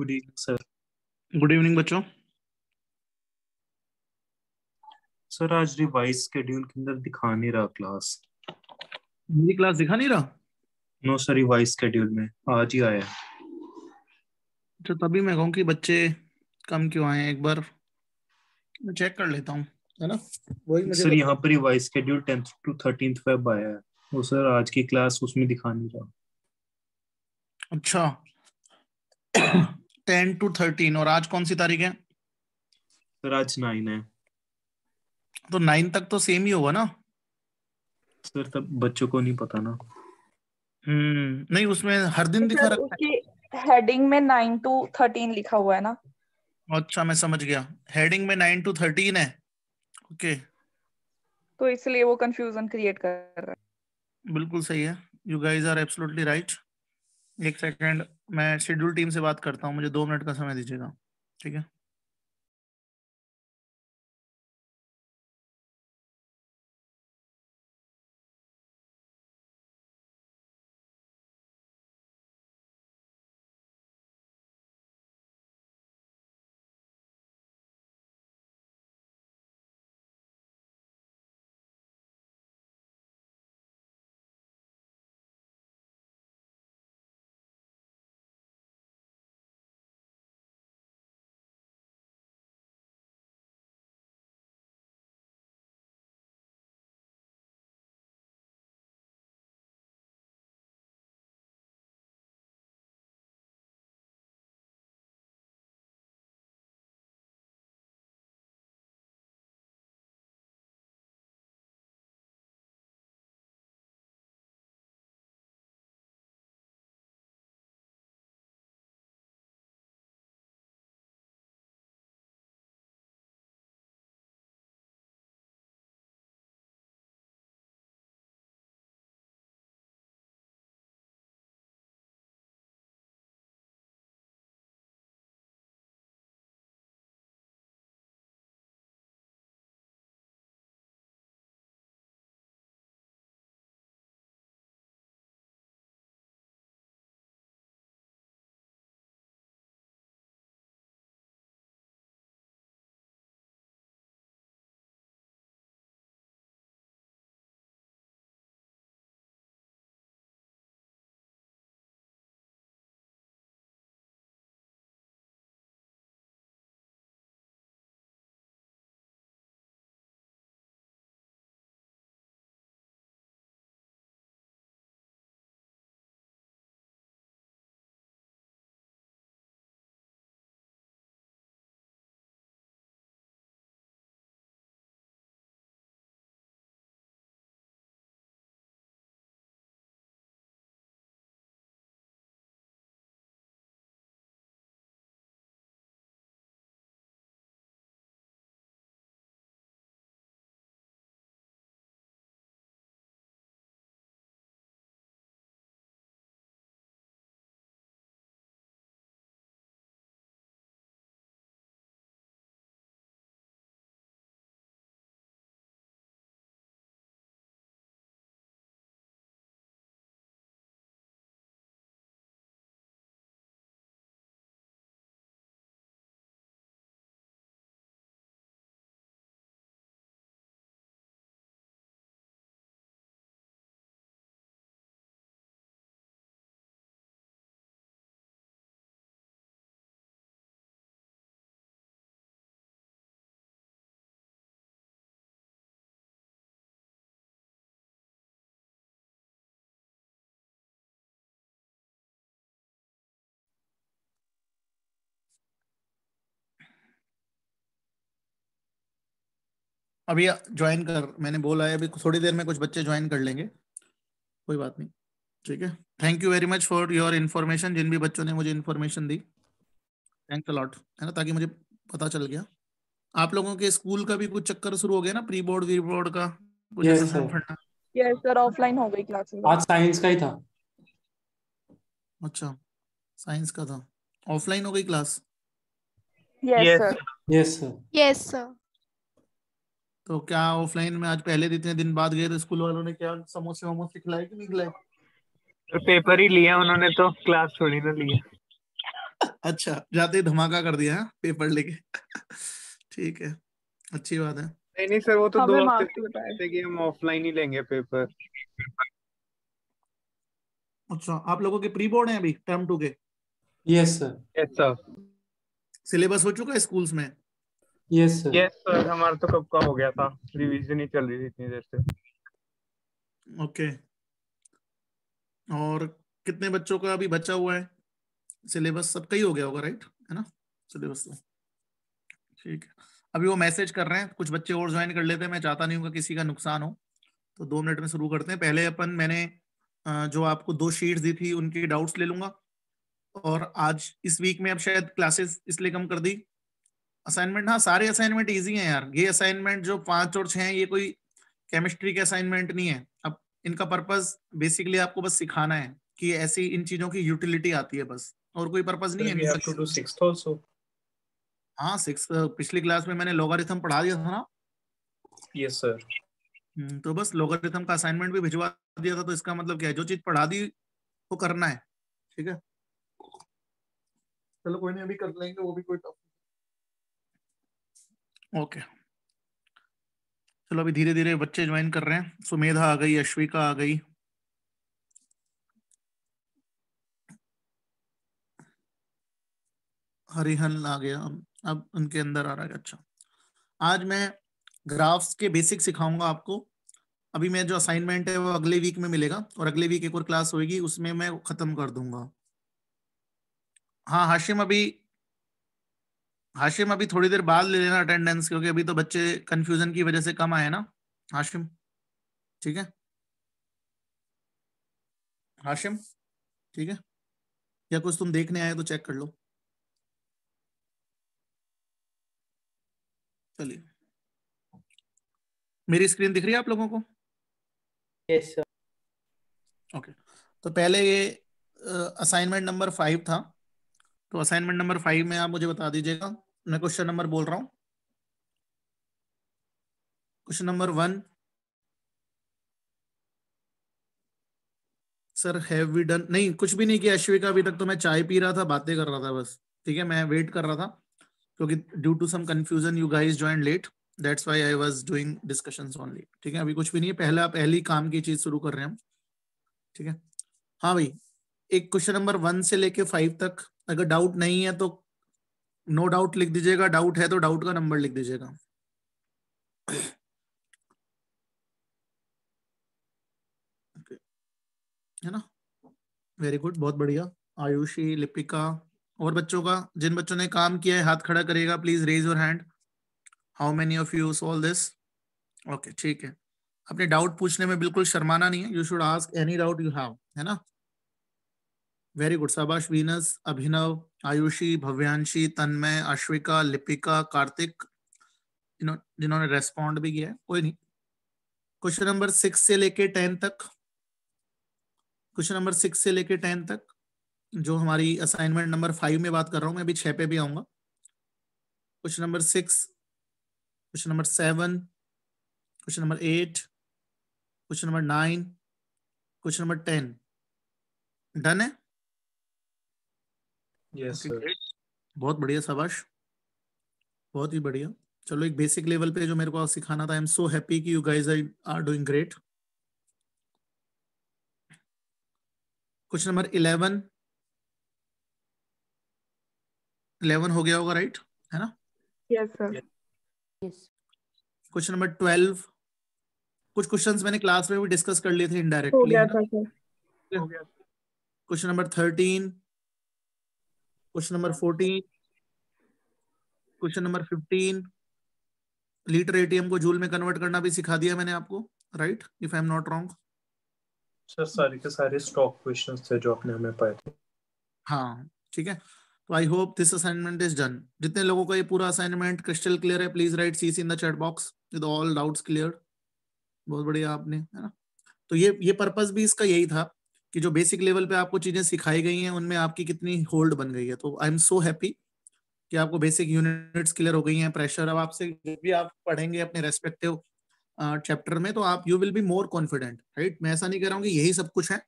Good evening sir good evening बच्चों sir आज revise schedule के अंदर दिखा नहीं रहा क्लास मेरी क्लास दिखा नहीं रहा नो सर रिवाइज शेड्यूल में आज ही आया तो तभी मैं कहूँ कि बच्चे कम क्यों आए एक बार मैं चेक कर लेता हूँ है ना वही मुझे सर यहाँ पर revise schedule tenth to 13th Feb आया है वो सर आज की क्लास उसमें दिखा नहीं रहा अच्छा टेन टू थर्टीन और आज कौन सी तारीख है सर आज नाइन है तो नाइन तक तो सेम ही होगा ना सर तब बच्चों को नहीं पता ना हम्म नहीं उसमें हर दिन दिखा रखा है हेडिंग में नाइन टू थर्टीन लिखा हुआ है ना अच्छा मैं समझ गया हेडिंग में नाइन टू थर्टीन है ओके तो इसलिए वो कंफ्यूजन क्रिएट कर रहा है बिल्कुल सही है you guys are absolutely right एक सेकंड मैं शेड्यूल टीम से बात करता हूँ मुझे दो मिनट का समय दीजिएगा ठीक है अभी ज्वाइन कर मैंने बोला है अभी थोड़ी देर में कुछ बच्चे ज्वाइन कर लेंगे कोई बात नहीं ठीक है thank you very much for your information जिन भी बच्चों ने मुझे इन्फॉर्मेशन दी थैंक्स अलॉट है ना ताकि मुझे पता चल गया आप लोगों के स्कूल का भी कुछ चक्कर शुरू हो गया ना प्री बोर्ड वी बोर्ड का कुछ सर ऑफलाइन हो गई क्लासेस आज साइंस का ही था अच्छा साइंस का था ऑफलाइन हो गई class yes sir yes sir yes sir तो क्या ऑफलाइन में आज पहले इतने दिन बाद गए तो स्कूल वालों ने क्या समोसे वमोसे खिलाए कि नहीं खिलाए पेपर तो ही लिया उन्होंने तो क्लास थोड़ी ना लिया अच्छा जाते ही धमाका कर दिया है हाँ? पेपर लेके ठीक है अच्छी बात है नहीं नहीं सर वो तो दो हफ्ते बताए थे कि हम ऑफलाइन ही लेंगे पेपर अच्छा आप लोगों के प्री बोर्ड है अभी टर्म टू के yes sir yes sir syllabus हो चुका है स्कूल्स में यस सर यस सर हमारा तो कब का हो गया था रिवीजन ही चल रही थी इतनी देर से ओके और कितने बच्चों का अभी बचा हुआ है सिलेबस सबका ही हो गया होगा राइट है ना सिलेबस तो ठीक है अभी वो मैसेज कर रहे हैं कुछ बच्चे और ज्वाइन कर लेते हैं मैं चाहता नहीं हूँ किसी का नुकसान हो तो दो मिनट में शुरू करते हैं पहले अपन मैंने जो आपको दो शीट्स दी थी उनके डाउट्स ले लूंगा और आज इस वीक में अब शायद क्लासेस इसलिए कम कर दी असाइनमेंट हाँ सारे असाइनमेंट इजी हैं यार ये असाइनमेंट जो पांच और छह हैं ये कोई केमिस्ट्री के असाइनमेंट नहीं है अब इनका पर्पज बेसिकली आपको बस सिखाना है कि ऐसी इन चीजों की यूटिलिटी आती है बस और कोई पर्पज नहीं है हाँ सिक्स पिछली क्लास में मैंने लोगारिथम पढ़ा दिया था ना यस सर हम्म, तो बस लोगारिथम का असाइनमेंट भी भिजवा दिया था तो इसका मतलब क्या है जो चीज पढ़ा दी वो करना है ठीक है चलो कोई नहीं अभी कर लेंगे वो भी कोई टफ ओके चलो अभी धीरे धीरे बच्चे ज्वाइन कर रहे हैं सुमेधा आ गई अश्विका आ गई हरिहन आ गया अब उनके अंदर आ रहा है अच्छा आज मैं ग्राफ्स के बेसिक सिखाऊंगा आपको अभी मैं जो असाइनमेंट है वो अगले वीक में मिलेगा और अगले वीक एक और क्लास होगी उसमें मैं खत्म कर दूंगा हाँ हाशिम अभी हाशिम अभी थोड़ी देर बाद ले लेना अटेंडेंस क्योंकि अभी तो बच्चे कंफ्यूजन की वजह से कम आए ना हाशिम ठीक है हाशिम ठीक है या कुछ तुम देखने आए तो चेक कर लो चलिए मेरी स्क्रीन दिख रही है आप लोगों को यस yes, ओके तो पहले ये असाइनमेंट नंबर फाइव था तो असाइनमेंट नंबर फाइव में आप मुझे बता दीजिएगा मैं क्वेश्चन नंबर बोल रहा हूं question number one sir have we done नहीं कुछ भी नहीं किया अश्विका अभी तक तो मैं चाय पी रहा था बातें कर रहा था बस ठीक है मैं वेट कर रहा था क्योंकि due to some confusion you guys join late that's why I was doing discussions only ठीक है अभी कुछ भी नहीं है पहला पहली काम की चीज शुरू कर रहे हैं हम ठीक है हाँ भाई एक क्वेश्चन नंबर वन से लेके फाइव तक अगर डाउट नहीं है तो नो डाउट लिख दीजिएगा डाउट है तो डाउट का नंबर लिख दीजिएगा है ना वेरी गुड बहुत बढ़िया आयुषी लिपिका और बच्चों का जिन बच्चों ने काम किया है हाथ खड़ा करेगा please raise your hand how many of you solve this okay ठीक है अपने डाउट पूछने में बिल्कुल शर्माना नहीं है you should ask any doubt you have है ना वेरी गुड शाबाश वीनस अभिनव आयुषी भव्यांशी तन्मय अश्विका लिपिका कार्तिक जिन्होंने रेस्पॉन्ड भी किया कोई नहीं क्वेश्चन नंबर सिक्स से लेके टेन तक क्वेश्चन नंबर सिक्स से लेके टेन तक जो हमारी असाइनमेंट नंबर फाइव में बात कर रहा हूँ मैं अभी छः पे भी आऊंगा question number six question number seven question number eight question number nine question number ten done है यस बहुत बढ़िया शाबाश बहुत ही बढ़िया चलो एक बेसिक लेवल पे जो मेरे को सिखाना था आई एम सो हैप्पी कि you guys are doing great question number eleven eleven हो गया होगा राइट है ना yes sir yes question number twelve कुछ क्वेश्चंस मैंने क्लास में भी डिस्कस कर लिए थे indirectly question number thirteen question number fourteen question number fifteen litre atm को जूल में कन्वर्ट करना भी सिखा दिया मैंने आपको right if I am not wrong sir सारे के सारे स्टॉक क्वेश्चंस थे जो आपने हमें पाए थे हाँ ठीक है तो I hope this assignment is done जितने लोगों का ये पूरा असाइनमेंट क्रिस्टल क्लियर है please write C C in the chat box with all doubts clear बहुत बढ़िया आपने है ना तो ये ये पर्पस भी इसका यही था कि जो बेसिक लेवल पे आपको चीजें सिखाई गई हैं उनमें आपकी कितनी होल्ड बन गई है तो आई एम सो हैप्पी कि आपको बेसिक यूनिट्स क्लियर हो गई हैं प्रेशर अब आपसे जब भी आप पढ़ेंगे अपने रेस्पेक्टिव चैप्टर में तो आप you will be more confident right मैं ऐसा नहीं कह रहा हूँ कि यही सब कुछ है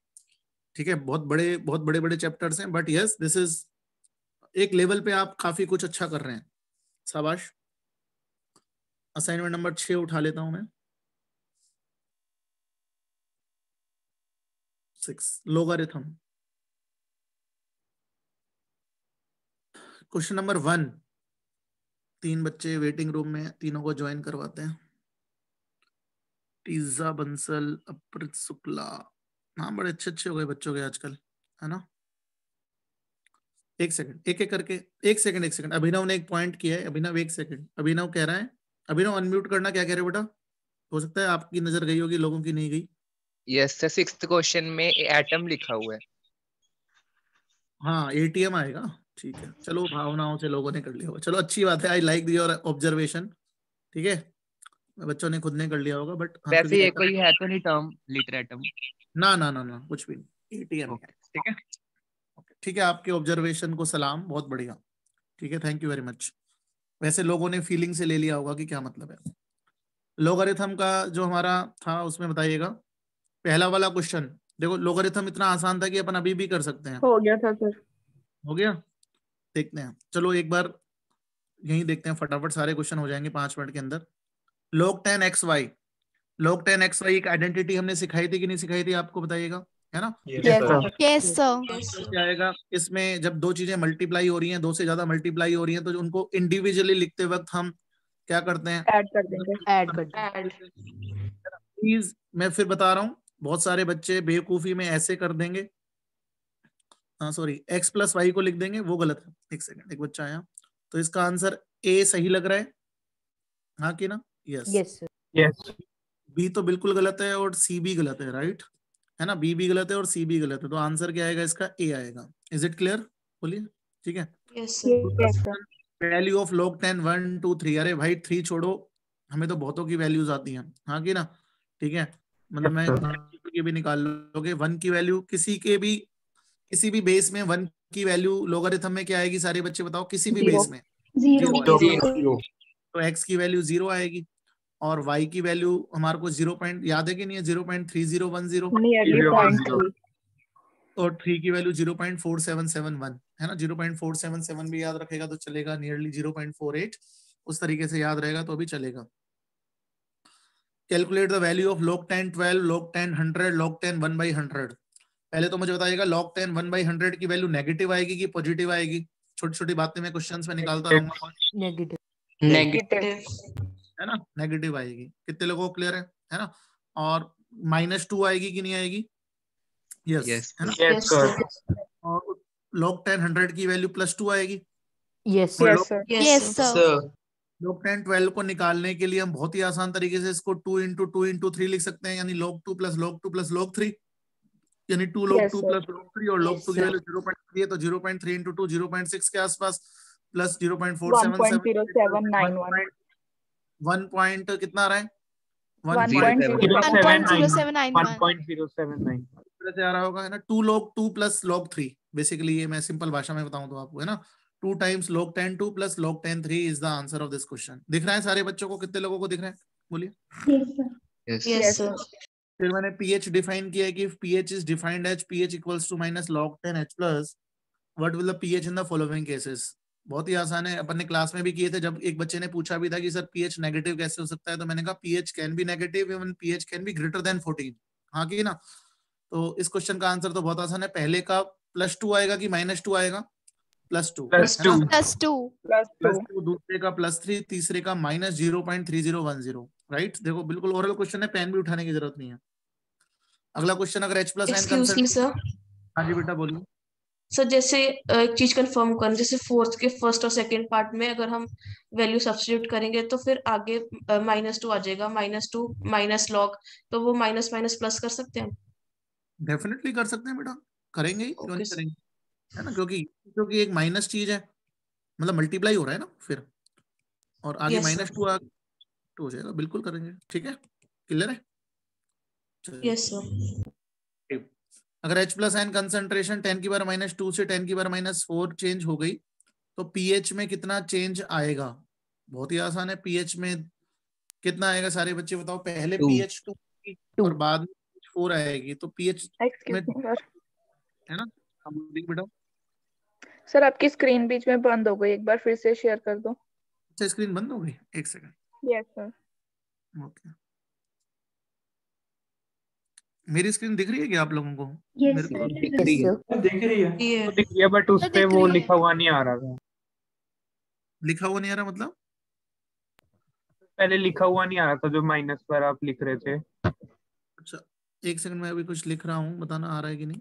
ठीक है बहुत बड़े बहुत बड़े बड़े चैप्टर्स हैं बट यस दिस इज एक लेवल पे आप काफी कुछ अच्छा कर रहे हैं शाबाश असाइनमेंट नंबर छः उठा लेता हूँ मैं six logarithm question number one तीन बच्चे वेटिंग रूम में तीनों को ज्वाइन करवाते हैं टीजा बंसल अप्रित शुक्ला नाम बड़े अच्छे अच्छे हो गए बच्चों के आजकल है ना एक सेकंड एक एक करके एक सेकंड एक सेकंड अभिनव ने एक पॉइंट किया है अभिनव एक सेकंड अभिनव कह रहा है अभिनव अनम्यूट करना क्या कह रहे हो बेटा हो सकता है आपकी नजर गई होगी लोगों की नहीं गई यस सर सिक्स क्वेश्चन में एटम लिखा हुआ है हाँ एटीएम आएगा ठीक है चलो भावनाओं से लोगों ने कर लिया होगा चलो अच्छी बात है I like the your observation ठीक है बच्चों ने खुद ने कर लिया होगा बट वैसे ये कोई है तो नहीं टर्म लिटर एटम ना ना ना ना कुछ भी नहीं एटीएम ठीक है ठीक है आपके ऑब्जर्वेशन को सलाम बहुत बढ़िया ठीक है थैंक यू वेरी मच वैसे लोगों ने फीलिंग से ले लिया होगा कि क्या मतलब है लोगारिथम का जो हमारा था उसमें बताइएगा पहला वाला क्वेश्चन देखो लोगरिथम इतना आसान था कि अपन अभी भी कर सकते हैं हो गया था सर हो गया देखते हैं चलो एक बार यही देखते हैं फटाफट सारे क्वेश्चन हो जाएंगे पांच मिनट के अंदर log ten x y log ten x y एक आइडेंटिटी हमने सिखाई थी कि नहीं सिखाई थी आपको बताइएगा है ना yes, क्या आएगा इसमें जब दो चीजें मल्टीप्लाई हो रही हैं दो से ज्यादा मल्टीप्लाई हो रही हैं तो उनको इंडिविजुअली लिखते वक्त हम क्या करते हैं ऐड कर देंगे ऐड कर देंगे प्लीज मैं फिर बता रहा हूँ बहुत सारे बच्चे बेवकूफी में ऐसे कर देंगे सॉरी एक्स प्लस वाई को लिख देंगे वो गलत है एक सेकंड एक बच्चा आया तो इसका आंसर ए सही लग रहा है हाँ कि ना यस यस यस बी तो बिल्कुल गलत है और सी भी गलत है राइट है ना बी भी गलत है और सी भी गलत है तो आंसर क्या आएगा इसका ए आएगा इज इट क्लियर बोलिए ठीक है value of log ten one two three अरे भाई थ्री छोड़ो हमें तो बहुतों की वैल्यूज आती हैं हाँ कि ना ठीक है मतलब मैं के भी निकाल लोगे वन की वैल्यू किसी के भी किसी भी बेस में वन की वैल्यू लोगारिथम में क्या आएगी सारे बच्चे बताओ किसी भी बेस में तो एक्स की वैल्यू जीरो आएगी और वाई की वैल्यू हमारे को जीरो पॉइंट याद है कि नहीं है zero point three zero one zero और थ्री की value zero point four seven seven one है ना zero point four seven seven भी याद रखेगा तो चलेगा nearly zero point four eight उस तरीके से याद रहेगा तो अभी चलेगा calculate the value of log ten twelve log ten hundred log ten one by hundred पहले तो मुझे बताइएगा log ten one by hundred की वैल्यू नेगेटिव आएगी कि पॉजिटिव आएगी छोटी छोटी बातें मैं क्वेश्चन में निकालता रहूंगा है ना नेगेटिव आएगी कितने लोगों को क्लियर है है ना और माइनस टू आएगी कि नहीं आएगी यस yes, yes, है ना yes, sir. और लॉग टेन हंड्रेड की वैल्यू प्लस टू आएगी yes yes sir log ten twelve को निकालने के लिए हम बहुत ही आसान तरीके से इसको two into two into three लिख सकते हैं यानी log two plus log two plus log three यानी two log two plus log three और log two zero point three है तो zero point three into two zero point six के आसपास plus zero point four seven seven one point कितना रहा है two log two plus log three basically ये मैं सिंपल भाषा में बताऊं तो आपको है ना two times log ten two plus log ten three is the answer of this question दिख रहा है सारे बच्चों को कितने लोगों को दिख रहा है बोलिए yes, फिर मैंने पीएच डिफाइन किया है कि if pH is defined as pH equals to minus log 10 H plus what will the pH in the following cases बहुत ही आसान है अपन ने क्लास में भी किए थे जब एक बच्चे ने पूछा भी था कि सर पीएच नेगेटिव कैसे हो सकता है तो मैंने कहा pH can be negative even pH can be greater than 14 हां की ना तो इस क्वेश्चन का आंसर तो बहुत आसान है पहले का प्लस टू आएगा कि माइनस टू आएगा plus two plus two plus two plus two दूसरे का प्लस थ्री तीसरे का minus zero point three zero one zero right देखो बिल्कुल ओरल क्वेश्चन है पेन भी उठाने की जरूरत नहीं है अगला क्वेश्चन अगर एच प्लस हाँ जी बेटा बोलिए सर जैसे एक चीज कंफर्म करना जैसे फोर्थ के फर्स्ट और सेकंड पार्ट में अगर हम वैल्यू सब्सिट्यूट करेंगे तो फिर आगे माइनस टू आ जाएगा माइनस टू माइनस लॉग तो वो माइनस माइनस प्लस कर सकते हैं डेफिनेटली कर सकते हैं बेटा करेंगे ही okay, करेंगे है ना क्योंकि क्योंकि एक माइनस चीज है मतलब मल्टीप्लाई हो रहा है ना फिर और आगे माइनस टू टू हो जाएगा बिल्कुल करेंगे ठीक है क्लियर है यस सर अगर H plus ion concentration ten की बार माइनस टू से टेन की बार माइनस फोर चेंज हो गई तो पीएच में कितना चेंज आएगा बहुत ही आसान है पीएच में कितना आएगा सारे बच्चे बताओ पहले पीएच टू और बाद में फोर आएगी तो पीएच में है ना बेटा सर आपकी स्क्रीन बीच में बंद हो गई एक बार फिर से शेयर कर दो अच्छा स्क्रीन बंद हो गई एक सेकंड यस सर ओके मेरी स्क्रीन दिख रही है क्या आप लोगों को मेरे को हाँ, दिख रही है दिख रही है हाँ, दिख रही है बट उस पे वो लिखा हुआ नहीं आ रहा था लिखा हुआ नहीं आ रहा मतलब पहले लिखा हुआ नहीं आ रहा था जो माइनस पर आप लिख रहे थे अच्छा एक सेकंड मैं अभी कुछ लिख रहा हूँ बताना आ रहा है कि नहीं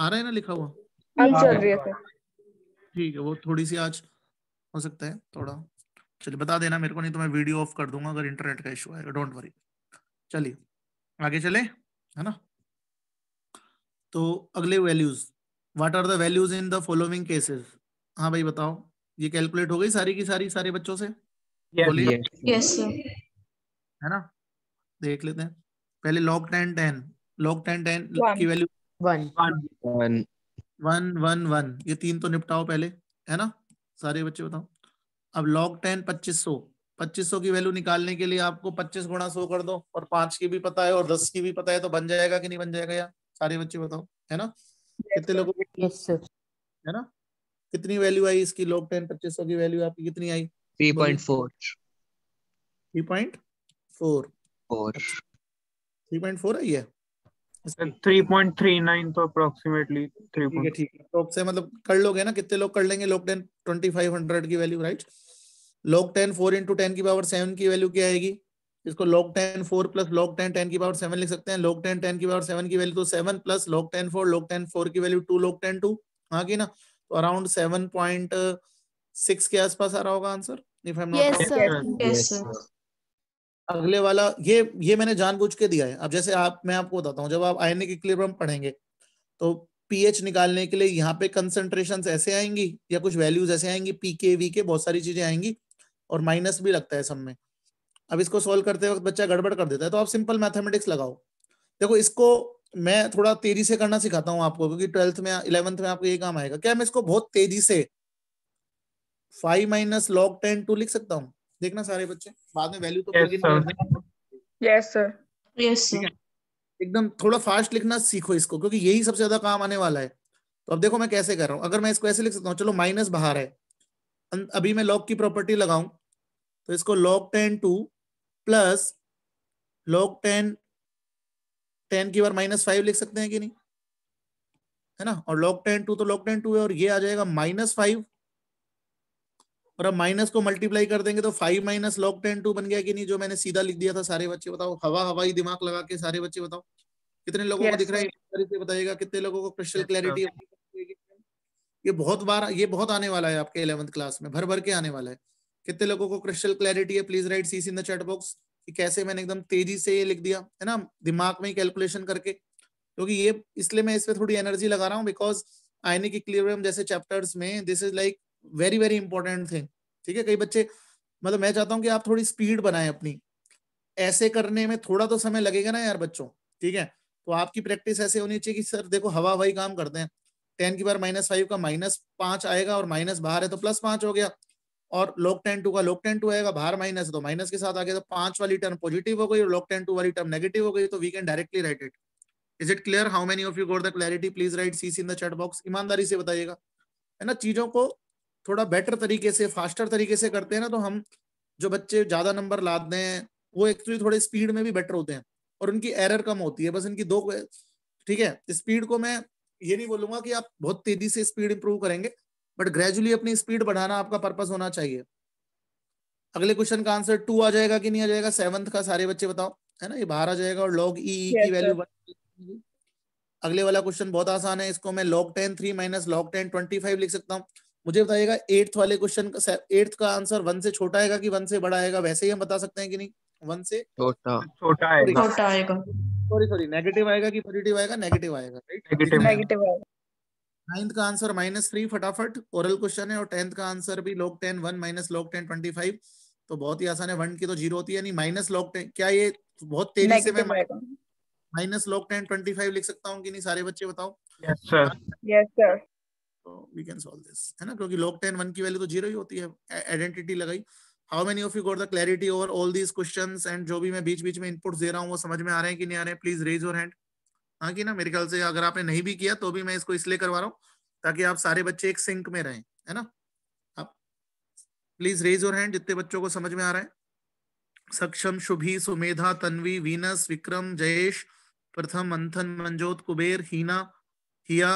आ रहा है ना लिखा हुआ ठीक है वो थोड़ी सी आज हो सकता है थोड़ा चलिए बता देना मेरे को नहीं तो मैं वीडियो ऑफ कर दूंगा अगर इंटरनेट का इशू आएगा डोंट वरी चलिए आगे चले है ना तो अगले values what are the values in the following cases हाँ भाई बताओ ये कैलकुलेट हो गई सारी की सारी सारे बच्चों से बोलिए yes, है ना देख लेते हैं पहले log ten ten log ten ten की value one one one one one ये तीन तो निपटाओ पहले है ना सारे बच्चे बताओ अब लॉग टेन पच्चीस सौ पच्चीस सौ की वैल्यू निकालने के लिए आपको पच्चीस गुणा सौ कर दो और पांच की भी पता है और दस की भी पता है तो बन जाएगा कि नहीं बन जाएगा यार सारे बच्चे बताओ है ना कितने लोगों है ना कितनी वैल्यू आई इसकी लॉग टेन पच्चीस सौ की वैल्यू आपकी कितनी आई three point four three point four three point four आई है 3.39 तो अप्रोक्सीमेटली 3. ठीक है ठीक है तो से मतलब कर लोगे ना कितने लोग कर लेंगे लोग 10 2500 की वैल्यू राइट log 10 4 into 10 की पावर 7 की वैल्यू क्या आएगी इसको log 10 4 प्लस log 10 10 की पावर 7 लिख सकते हैं log 10 10 की पावर 7 की वैल्यू तो 7 प्लस log 10 4 log 10 4 की वैल्यू 2 log 10 2 हां की ना तो अराउंड 7.6 के आसपास आ रहा होगा answer if I am not yes sir अगले वाला ये ये मैंने जानबूझ के दिया है अब जैसे आप मैं आपको बताता हूँ जब आप आयनिक इक्विलिब्रियम पढ़ेंगे तो पीएच निकालने के लिए यहाँ पे कंसेंट्रेशन ऐसे आएंगी या कुछ वैल्यूज ऐसे आएंगी पी के वी के बहुत सारी चीजें आएंगी और माइनस भी लगता है सब में अब इसको सोल्व करते वक्त बच्चा गड़बड़ कर देता है तो आप सिंपल मैथमेटिक्स लगाओ देखो इसको मैं थोड़ा तेजी से करना सिखाता हूँ आपको क्योंकि ट्वेल्थ में इलेवंथ में आपको ये काम आएगा क्या मैं इसको बहुत तेजी से five minus log ten two लिख सकता हूँ देखना सारे बच्चे बाद में वैल्यू तो यस सर यस सर एकदम थोड़ा फास्ट लिखना सीखो इसको क्योंकि यही सबसे ज्यादा काम आने वाला है तो अब देखो मैं कैसे कर रहा हूँ अगर मैं इसको ऐसे लिख सकता हूँ चलो माइनस बाहर है अभी मैं लॉक की प्रॉपर्टी लगाऊ तो इसको log ten two plus log ten ten की बार माइनस फाइव लिख सकते हैं कि नहीं है ना और लॉक टेन टू तो लॉक टेन टू है और ये आ जाएगा माइनस फाइव और अब माइनस को मल्टीप्लाई कर देंगे तो five minus log ten two बन गया कि नहीं जो मैंने सीधा लिख दिया था सारे बच्चे बताओ हवा हवाई दिमाग लगा के सारे बच्चे बताओ कितने लोगों को दिख रहा है बताइएगा कितने लोगों को क्रिस्टल क्लैरिटी ये बहुत बार ये बहुत आने वाला है आपके इलेवंथ क्लास में भर भर के आने वाला है कितने लोगों को क्रिस्टल क्लैरिटी है please write cis in the chat box कि कैसे मैंने एकदम तेजी से ये लिख दिया है ना दिमाग में ही कैलकुलेशन करके क्योंकि तो ये इसलिए मैं इस पर थोड़ी एनर्जी लगा रहा हूँ बिकॉज आईने की क्लियर जैसे चैप्टर्स में this is like very very important thing ठीक है कई बच्चे मतलब मैं चाहता हूँ कि आप थोड़ी स्पीड बनाए अपनी ऐसे करने में थोड़ा तो समय लगेगा ना यार बच्चों ठीक है तो आपकी प्रैक्टिस ऐसे होनी चाहिए कि सर देखो हवा हवाई काम करते हैं टेन की बार माइनस फाइव का माइनस पांच आएगा और माइनस बाहर है तो प्लस पांच हो गया और लोक टेन टू का लोक टेन टू आएगा बाहर माइनस तो माइनस के साथ आ गया तो पांच वाली टर्म पॉजिटिव हो गई और लोक टेन टू वाली टर्म नेगेटिव हो गई तो we can directly write it is it clear how many of you got the clarity please write C C in the chat box ईमानदारी से बताइएगा है ना चीजों को थोड़ा बेटर तरीके से फास्टर तरीके से करते हैं ना तो हम जो बच्चे ज्यादा नंबर लादते हैं वो एक्चुअली थोड़े स्पीड में भी बेटर होते हैं और उनकी एरर कम होती है बस इनकी दो ठीक है स्पीड को मैं ये नहीं बोलूंगा कि आप बहुत तेजी से स्पीड इंप्रूव करेंगे बट ग्रेजुअली अपनी स्पीड बढ़ाना आपका पर्पज होना चाहिए अगले क्वेश्चन का आंसर टू आ जाएगा कि नहीं आ जाएगा सेवंथ का सारे बच्चे बताओ है ना ये बाहर आ जाएगा और लॉग ई e, e की वैल्यू अगले वाला क्वेश्चन बहुत आसान है इसको मैं log ten three minus log ten twenty five लिख सकता हूँ मुझे बताइएगा एट्थ वाले क्वेश्चन का एट्थ का आंसर वन से छोटा आएगा कि वन से बड़ा आएगा वैसे ही हम बता सकते हैं कि नहीं वन से छोटा छोटा आएगा छोटा आएगा सॉरी सॉरी नेगेटिव आएगा कि पॉजिटिव आएगा नेगेटिव आएगा राइट नेगेटिव आएगा नाइन्थ का आंसर माइनस थ्री फटाफट ओरल क्वेश्चन है और टेंथ का आंसर भी log ten one minus log ten twenty five तो बहुत ही आसान है वन की तो जीरो होती है नहीं माइनस लॉग टेन क्या ये बहुत तेजी से मैं minus log ten twenty five लिख सकता हूँ कि नहीं सारे बच्चे बताओ यस सर यस सर तो वी कैन सॉल्व दिस है ना क्योंकि log 10 1 की वैल्यू तो जीरो ही होती है आइडेंटिटी लगाई how many of you got the clarity over all these questions and जो भी मैं बीच बीच में इनपुट दे रहा हूँ वो समझ में आ रहे हैं कि नहीं आ रहे हैं प्लीज रेज योर हैंड हाँ कि ना मेरे ख्याल से अगर आपने नहीं भी किया तो भी मैं इसको इसलिए करवा रहा हूँ ताकि आप सारे बच्चे एक सिंक में रहें है ना आप प्लीज रेज योर हैंड जितने बच्चों को समझ में आ रहा है सक्षम शुभी सुमेधा तन्वी वीनस विक्रम जयेश प्रथम मंथन मंजोत कुबेर हीना हिया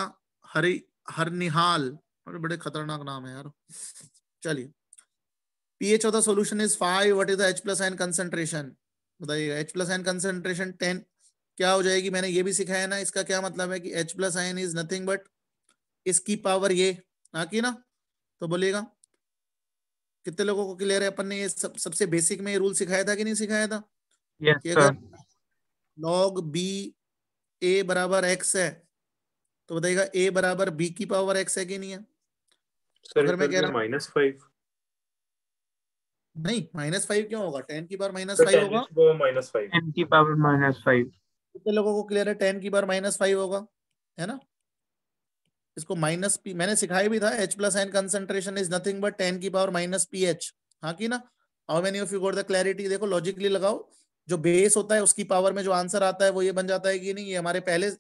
हरि हरनिहाल बड़े खतरनाक नाम है यार चलिए pH of the solution is five what is the H plus ion concentration बताइएगा H plus ion concentration ten क्या हो जाएगी मैंने ये भी सिखाया ना इसका क्या मतलब है कि H plus ion is nothing but इसकी पावर ये ना हाँ कि ना तो बोलिएगा कितने लोगों को क्लियर है अपन ने ये सब सबसे बेसिक में ये रूल सिखाया था कि नहीं सिखाया था yes, लॉग बी ए बराबर एक्स है तो बताइएगा ए बराबर बी की पावर एक्स है कि नहीं है सर तो अगर मैं तो कह रहा माइनस फाइव नहीं माइनस फाइव क्यों होगा टेन की पावर माइनस फाइव होगा माइनस फाइव टेन की पावर माइनस फाइव कितने लोगों को क्लियर है टेन की पावर माइनस फाइव होगा है ना इसको माइनस पी मैंने सिखाया भी था H plus ion concentration is nothing but ten की पावर माइनस पी एच हाँ की ना how many of you got the clarity देखो लॉजिकली लगाओ जो बेस होता है उसकी पावर में जो आंसर आता है वो ये बन जाता है कि नहीं ये हमारे पहले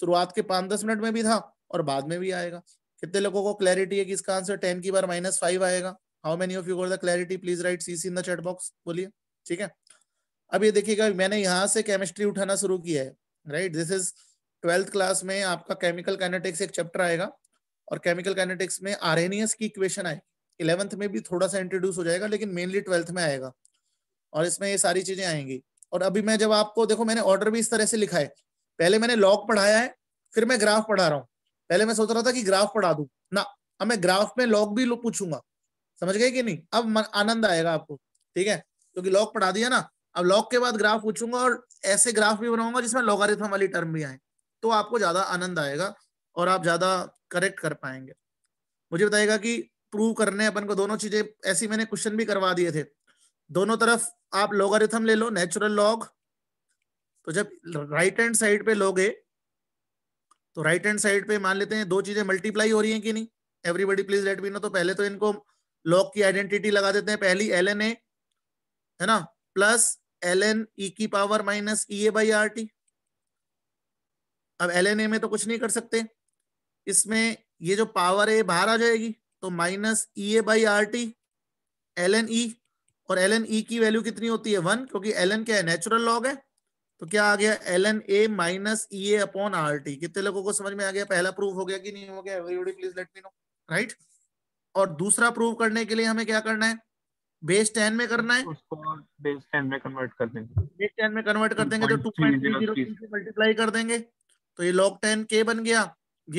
शुरुआत के पांच दस मिनट में भी था और बाद में भी आएगा कितने लोगों को क्लैरिटी है कि इसका आंसर टेन की बार माइनस फाइव आएगा how many of you got the clarity please write C C in the chat box बोलिए ठीक है अब ये देखिएगा मैंने यहाँ से केमिस्ट्री उठाना शुरू किया है right this is twelfth class में आपका केमिकल कैनेटिक्स एक चैप्टर आएगा और केमिकल कैनेटिक्स में आरएनएस की इक्वेशन आए इलेवंथ में भी थोड़ा सा इंट्रोड्यूस हो जाएगा लेकिन मेनली ट्वेल्थ में आएगा और इसमें ये सारी चीजें आएंगी और अभी मैं जब आपको देखो मैंने ऑर्डर भी इस तरह से लिखा है पहले मैंने लॉग पढ़ाया है फिर मैं ग्राफ पढ़ा रहा हूँ पहले मैं सोच रहा था कि ग्राफ पढ़ा दू ना अब मैं ग्राफ में लॉग भी पूछूंगा समझ गए कि नहीं अब आनंद आएगा आपको ठीक है क्योंकि लॉग पढ़ा दिया ना अब लॉग के बाद ग्राफ पूछूंगा और ऐसे ग्राफ भी बनाऊंगा जिसमें लॉगारिथम वाली टर्म भी आए तो आपको ज्यादा आनंद आएगा और आप ज्यादा करेक्ट कर पाएंगे मुझे बताएगा कि प्रूव करने अपन को दोनों चीजें ऐसी मैंने क्वेश्चन भी करवा दिए थे दोनों तरफ आप लॉगारिथम ले लो नेचुरल लॉग तो जब राइट हैंड साइड पे लोगे तो राइट हैंड साइड पे मान लेते हैं दो चीजें मल्टीप्लाई हो रही हैं कि नहीं everybody please let me know तो पहले तो इनको लॉग की आइडेंटिटी लगा देते हैं पहली एल एन ए है ना प्लस एल एन ई की power minus E A by R T अब एल एन ए में तो कुछ नहीं कर सकते इसमें ये जो पावर है बाहर आ जाएगी तो minus E A by R T L N E और एल एन ई की वैल्यू कितनी होती है वन क्योंकि एल एन क्या है नेचुरल लॉग है तो क्या आ गया L N A minus E A upon R T कितने लोगों को समझ में आ गया पहला प्रूफ हो गया कि नहीं हो गया everybody please let me know right और दूसरा प्रूव करने के लिए हमें क्या करना है बेस टेन में करना है उसको बेस टेन में कन्वर्ट कर देंगे बेस टेन में कन्वर्ट कर देंगे तो टू पॉइंट से मल्टीप्लाई कर देंगे तो ये लॉग टेन के बन गया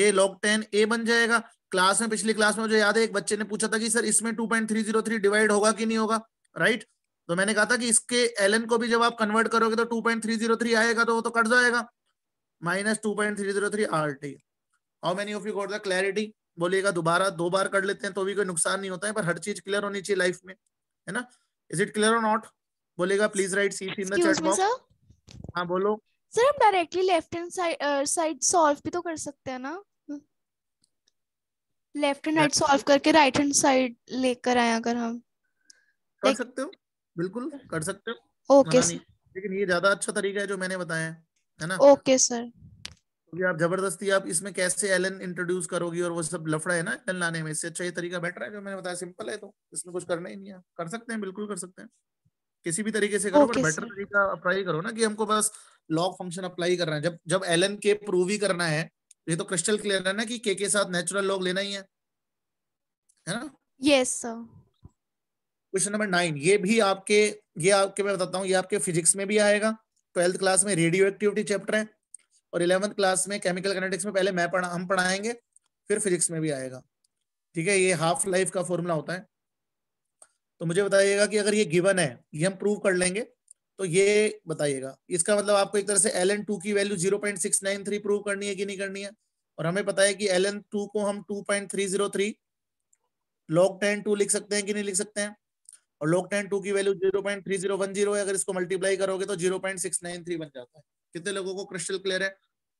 ये लॉग टेन ए बन जाएगा क्लास में पिछली क्लास में मुझे याद है एक बच्चे ने पूछा था कि सर इसमें two point three zero three divide होगा कि नहीं होगा राइट right? तो मैंने कहा था कि इसके एल को भी जब आप कन्वर्ट करोगे तो two point three zero three आएगा तो वो तो कट जाएगा minus two point three zero three R T how many of you got the clarity बोलिएगा दोबारा दो बार कर लेते हैं तो भी कोई नुकसान नहीं होता है पर हर चीज क्लियर होनी चाहिए लाइफ में है ना इज इट क्लियर और नॉट बोलेगा please write C in the chat box हाँ बोलो सर हम directly left hand side side solve भी तो कर सकते हैं ना लेफ्ट हैंड साइड सॉल्व करके राइट हैंड साइड लेकर आए अगर हम कर सकते हो बिल्कुल कर सकते हो ओके सर लेकिन ये ज्यादा अच्छा तरीका है जो मैंने बताया है ना ओके सर क्योंकि आप जबरदस्ती आप इसमें कैसे एलन इंट्रोड्यूस करोगी और वो सब लफड़ा है ना एलन लाने में इससे अच्छा ये तरीका बेटर है जो मैंने बताया सिंपल है तो इसमें कुछ करना ही नहीं है कर सकते हैं बिल्कुल कर सकते हैं किसी भी तरीके से करो okay, बट बेटर तरीका अप्लाई करो ना कि हमको बस लॉग फंक्शन अप्लाई करना है जब जब एलन के प्रूव ही करना है ये तो क्रिस्टल क्लियर है ना कि के के साथ नेचुरल लॉग लेना ही है है ना yes yes, sir question number nine ये भी आपके ये आपके मैं बताता हूँ ये आपके फिजिक्स में भी आएगा ट्वेल्थ क्लास में रेडियो एक्टिविटी चैप्टर है और इलेवंथ क्लास में केमिकल कनेटिक्स में पहले मैं पढ़ा हम पढ़ाएंगे फिर फिजिक्स में भी आएगा ठीक है ये हाफ लाइफ का फॉर्मूला होता है तो मुझे बताइएगा कि अगर ये गिवन है ये हम प्रूव कर लेंगे तो ये बताइएगा इसका मतलब आपको एक तरह से एल टू की value zero point six nine three prove करनी है कि नहीं करनी है और हमें पता है कि एल टू को हम two point three zero three log ten two लिख सकते हैं कि नहीं लिख सकते हैं और टेन टू की value zero point three zero one zero है अगर इसको मल्टीप्लाई करोगे तो zero point six nine three बन जाता है कितने लोगों को क्रिस्टल क्लियर है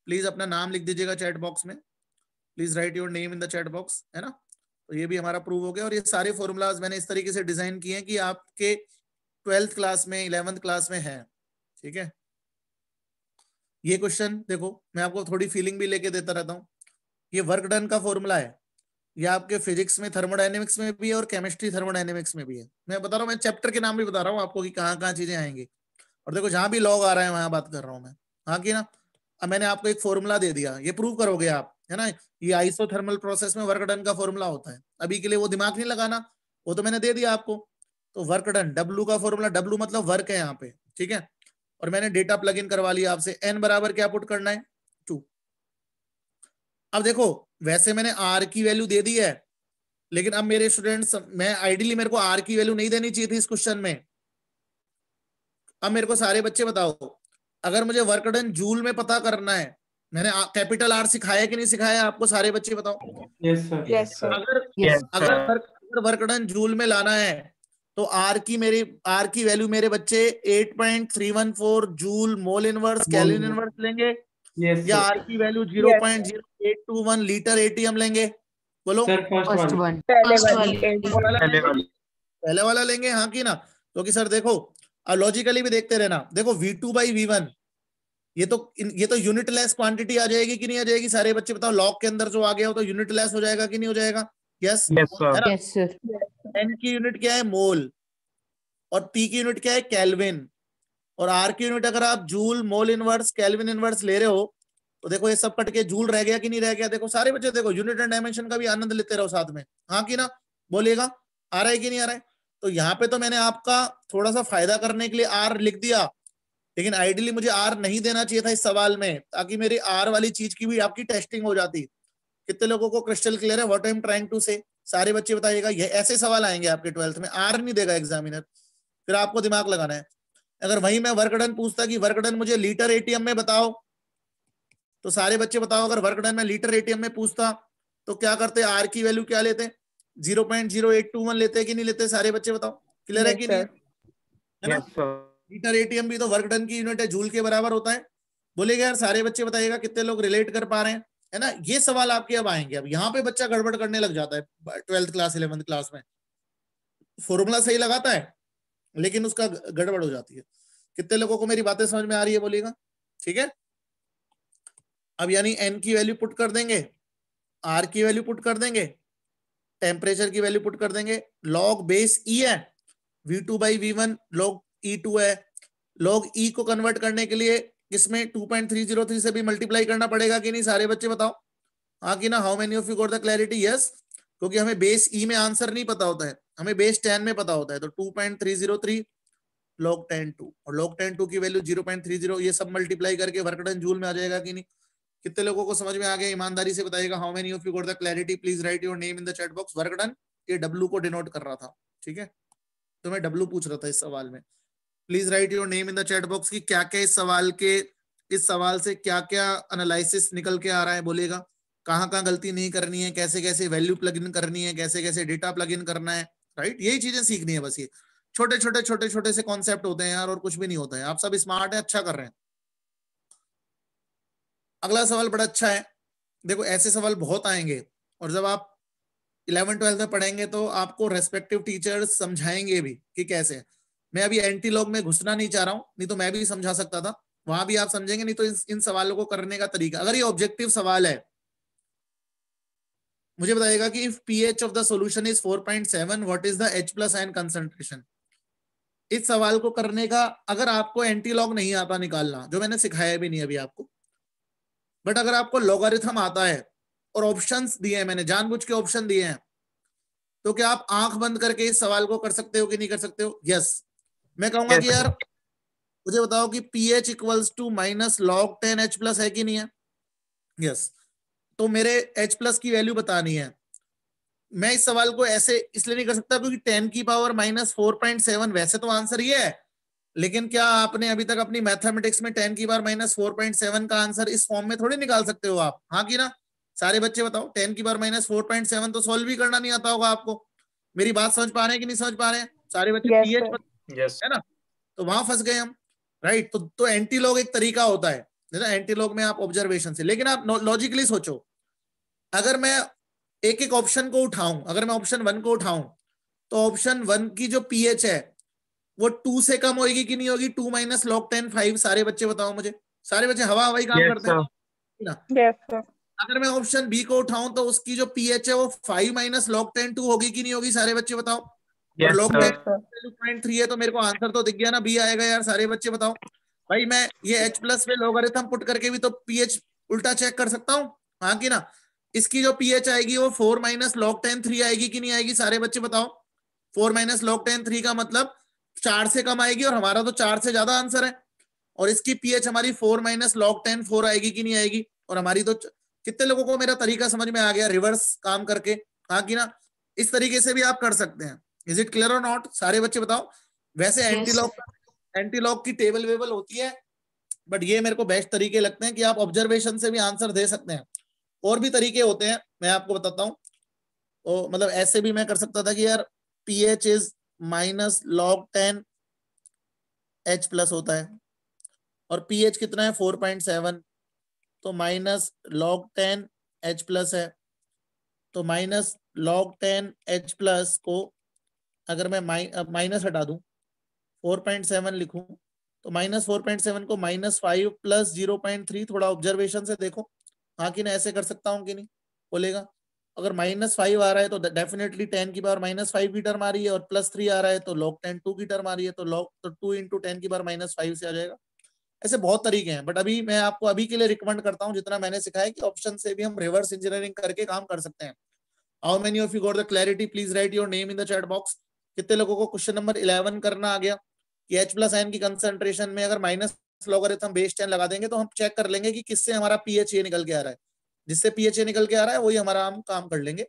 प्लीज अपना नाम लिख दीजिएगा चैट बॉक्स में please write your name in the chat box है ना तो ये भी हमारा प्रूव हो गया और ये सारे फॉर्मूलाज मैंने इस तरीके से डिजाइन किए हैं कि आपके ट्वेल्थ क्लास में इलेवंथ क्लास में है ठीक है ये क्वेश्चन देखो मैं आपको थोड़ी फीलिंग भी लेके देता रहता हूँ ये वर्क डन का फॉर्मूला है या आपके फिजिक्स में थर्मोडाइनेमिक्स में भी है और केमिस्ट्री थर्मोडाइनेमिक्स में भी है मैं बता रहा हूँ मैं चैप्टर के नाम भी बता रहा हूँ आपको कि कहाँ कहाँ चीजें आएंगी और देखो जहां भी लॉग आ रहे हैं वहां बात कर रहा हूँ मैं हाँ की ना अब मैंने आपको एक फॉर्मूला दे दिया ये प्रूव करोगे आप है ना ये थर्मल प्रोसेस में वर्क डन का फॉर्मूला होता है अभी के लिए वो दिमाग नहीं लगाना वो तो मैंने दे दिया आपको तो वर्क डन डब्लू का फॉर्मूला डब्लू मतलब वर्क है यहाँ पे ठीक है और मैंने डेटा प्लग इन करवा लिया आपसे एन बराबर क्या पुट करना है टू अब देखो वैसे मैंने आर की वैल्यू दे दी है लेकिन अब मेरे स्टूडेंट्स मैं आइडियली मेरे को आर की वैल्यू नहीं देनी चाहिए थी इस क्वेश्चन में अब मेरे को सारे बच्चे बताओ अगर मुझे वर्क डन जूल में पता करना है मैंने कैपिटल आर सिखाया कि नहीं सिखाया आपको सारे बच्चे बताओ अगर अगर वर्क डन जूल में लाना है तो आर की मेरी आर की वैल्यू मेरे बच्चे 8.314 joule mole inverse kelvin inverse लेंगे yes, या आर की value zero point zero eight two one litre atm लेंगे बोलो फर्स्ट वन पहले वाला लेंगे हाँ की ना क्योंकि तो सर देखो अब लॉजिकली भी देखते रहना देखो V two by V one ये तो ये तो यूनिट लेस क्वांटिटी आ जाएगी कि नहीं आ जाएगी सारे बच्चे बताओ लॉक के अंदर जो आ गया हो तो यूनिट लेस हो जाएगा कि नहीं हो जाएगा यस एन की यूनिट क्या है मोल और टी की यूनिट क्या है कैलविन और आर की यूनिट अगर आप joule mole inverse kelvin inverse ले रहे हो तो देखो ये सब कट के जूल रह गया कि नहीं रह गया देखो सारे बच्चे देखो यूनिट एंड डायमेंशन का भी आनंद लेते रहो साथ में हाँ कि ना बोलिएगा आ रहा है कि नहीं आ रहा है तो यहाँ पे तो मैंने आपका थोड़ा सा फायदा करने के लिए आर लिख दिया लेकिन आइडियली मुझे आर नहीं देना चाहिए था इस सवाल में ताकि मेरी आर वाली चीज की भी आपकी टेस्टिंग हो जाती कितने लोगों को क्रिस्टल क्लियर है what I am trying to say सारे बच्चे बताइएगा ये ऐसे सवाल आएंगे आपके ट्वेल्थ में आर नहीं देगा एग्जामिनर फिर आपको दिमाग लगाना है अगर वही मैं वर्क डन पूछता कि वर्क डन मुझे लीटर एटीएम में बताओ तो सारे बच्चे बताओ अगर वर्क डन में लीटर एटीएम में पूछता तो क्या करते आर की वैल्यू क्या लेते zero point zero eight two one लेते कि नहीं लेते सारे बच्चे बताओ क्लियर है कि नहीं है ना लीटर एटीएम भी तो वर्क डन की यूनिट है जूल के बराबर होता है बोलेगा यार सारे बच्चे बताइएगा कितने लोग रिलेट कर पा रहे हैं है ना ये सवाल आपके अब आएंगे अब यहाँ पे बच्चा गड़बड़ करने लग जाता है ट्वेल्थ क्लास इलेवंथ क्लास में फॉर्मूला सही लगाता है लेकिन उसका गड़बड़ हो जाती है कितने लोगों को मेरी बातें समझ में आ रही है बोलेगा ठीक है अब यानी एन की वैल्यू पुट कर देंगे आर की वैल्यू पुट कर देंगे टेम्परेचर की वैल्यू पुट कर देंगे लॉग बेस ई है V two by V one log e two है लॉग ई e को कन्वर्ट करने के लिए जीरो थ्री से भी मल्टीप्लाई करना पड़ेगा कि नहीं सारे बच्चे बताओ हाँ कि ना how many of you got the clarity yes क्योंकि हमें बेस ई e में आंसर नहीं पता होता है हमें बेस टेन में पता होता है तो two point three zero three log ten two और लॉक टेन टू की value zero point three zero ये सब मल्टीप्लाई करके वर्कडन जूल में आ जाएगा कि नहीं कितने लोगों को समझ में आ गया ईमानदारी से बताएगा how many of you got the clarity please write your name in the chat box work done ये डब्ल्यू को डिनोट कर रहा था ठीक है तो मैं डब्ल्यू पूछ रहा था इस सवाल में please write your name in the chat box की क्या क्या इस सवाल के इस सवाल से क्या क्या अनालिस निकल के आ रहा है बोलेगा कहाँ कहाँ गलती नहीं करनी है कैसे कैसे वैल्यू प्लग इन करनी है कैसे कैसे डेटा प्लग इन करना है राइट यही चीजें सीखनी है बस ये छोटे छोटे छोटे छोटे से कॉन्सेप्ट होते हैं यार और कुछ भी नहीं होता है आप सब स्मार्ट है अच्छा कर रहे हैं अगला सवाल बड़ा अच्छा है देखो ऐसे सवाल बहुत आएंगे और जब आप इलेवन ट्वेल्थ में पढ़ेंगे तो आपको रेस्पेक्टिव टीचर्स समझाएंगे भी कि कैसे मैं अभी एंटी लॉग में घुसना नहीं चाह रहा हूँ नहीं तो मैं भी समझा सकता था वहां भी आप समझेंगे नहीं तो इन, इन सवालों को करने का तरीका अगर ये ऑब्जेक्टिव सवाल है मुझे बताएगा कि if pH of the solution is 4.7 what is the H plus ion concentration इस सवाल को करने का अगर आपको एंटी लॉग नहीं आता निकालना जो मैंने सिखाया भी नहीं अभी आपको बट अगर आपको लॉगरिथम आता है और ऑप्शन दिए हैं मैंने जानबूझ के ऑप्शन दिए हैं तो क्या आप आंख बंद करके इस सवाल को कर सकते हो कि नहीं कर सकते हो यस yes. मैं कहूंगा yes. कि यार मुझे बताओ कि P H equals to minus log ten H plus है कि नहीं है यस yes. तो मेरे एच प्लस की वैल्यू बतानी है मैं इस सवाल को ऐसे इसलिए नहीं कर सकता क्योंकि टेन की power minus four point seven वैसे तो आंसर ये है लेकिन क्या आपने अभी तक अपनी मैथमेटिक्स में टेन की power minus four point seven का आंसर इस फॉर्म में थोड़ी निकाल सकते हो आप हाँ की ना सारे बच्चे बताओ टेन की power minus four point seven तो सॉल्व भी करना नहीं आता होगा आपको मेरी बात समझ पा रहे हैं कि नहीं समझ पा रहे हैं सारे बच्चे yes, पीएच yes. है ना तो वहां फंस गए हम राइट तो तो एंटी लॉग एक तरीका होता है एंटीलॉग में आप ऑब्जर्वेशन से लेकिन आप लॉजिकली सोचो अगर मैं एक एक ऑप्शन को उठाऊं अगर मैं ऑप्शन वन को उठाऊं तो ऑप्शन वन की जो पीएच है वो टू से कम होगी कि नहीं होगी two minus log ten five सारे बच्चे बताओ मुझे सारे बच्चे हवा हवाई काम yes, करते हैं ना yes, अगर मैं ऑप्शन बी को उठाऊं तो उसकी जो पीएच है वो five minus log ten two होगी कि नहीं होगी सारे बच्चे बताओ yes, टेन पॉइंट थ्री है तो मेरे को आंसर तो दिख गया ना बी आएगा यार सारे बच्चे बताओ भाई मैं ये एच प्लस पे लोगारिथम पुट करके भी तो पीएच उल्टा चेक कर सकता हूँ हाँ कि ना इसकी जो पीएच आएगी वो four minus log ten three आएगी कि नहीं आएगी सारे बच्चे बताओ four minus log ten three का मतलब चार से कम आएगी और हमारा तो चार से ज्यादा आंसर है और इसकी पीएच हमारी four minus log ten four आएगी कि नहीं आएगी और हमारी तो कितने लोगों को मेरा तरीका समझ में आ गया रिवर्स काम करके हाँ कि ना इस तरीके से भी आप कर सकते हैं इज इट क्लियर और नॉट सारे बच्चे बताओ वैसे एंटी लॉक एंटीलॉग की टेबल वेबल होती है बट ये मेरे को बेस्ट तरीके लगते हैं कि आप ऑब्जर्वेशन से भी आंसर दे सकते हैं और भी तरीके होते हैं मैं आपको बताता हूँ तो मतलब ऐसे भी मैं कर सकता था कि यार P H is minus log ten H plus होता है और पी एच कितना है फोर पॉइंट सेवन तो minus log ten H plus है तो minus log ten H plus को अगर मैं माइनस हटा दूं फोर पॉइंट सेवन लिखूं तो माइनस फोर पॉइंट सेवन को minus five plus zero point three थोड़ा ऑब्जर्वेशन से देखो हाँ कि ना ऐसे कर सकता हूँ कि नहीं बोलेगा अगर माइनस फाइव आ रहा है तो डेफिनेटली टेन की बार माइनस फाइव की टर्म आ रही है और प्लस थ्री आ रहा है तो लॉक टेन टू की टर्म आ रही है तो लॉक तो टू इंटू टेन की बार माइनस फाइव से आ जाएगा ऐसे बहुत तरीके हैं बट अभी मैं आपको अभी के लिए रिकमेंड करता हूँ जितना मैंने सिखाया कि ऑप्शन से भी हम रिवर्स इंजीनियरिंग करके काम कर सकते हैं how many of you got the clarity please write your name in the chat box कितने लोगों को क्वेश्चन नंबर इलेवन करना आ गया कि एच प्लस एन की कंसेंट्रेशन में अगर माइनस लॉगरिथम बेस टेन लगा देंगे तो हम चेक कर लेंगे कि किससे हमारा पीएच ए निकल के आ रहा है जिससे पीएचए निकल के आ रहा है वही हमारा हम काम कर लेंगे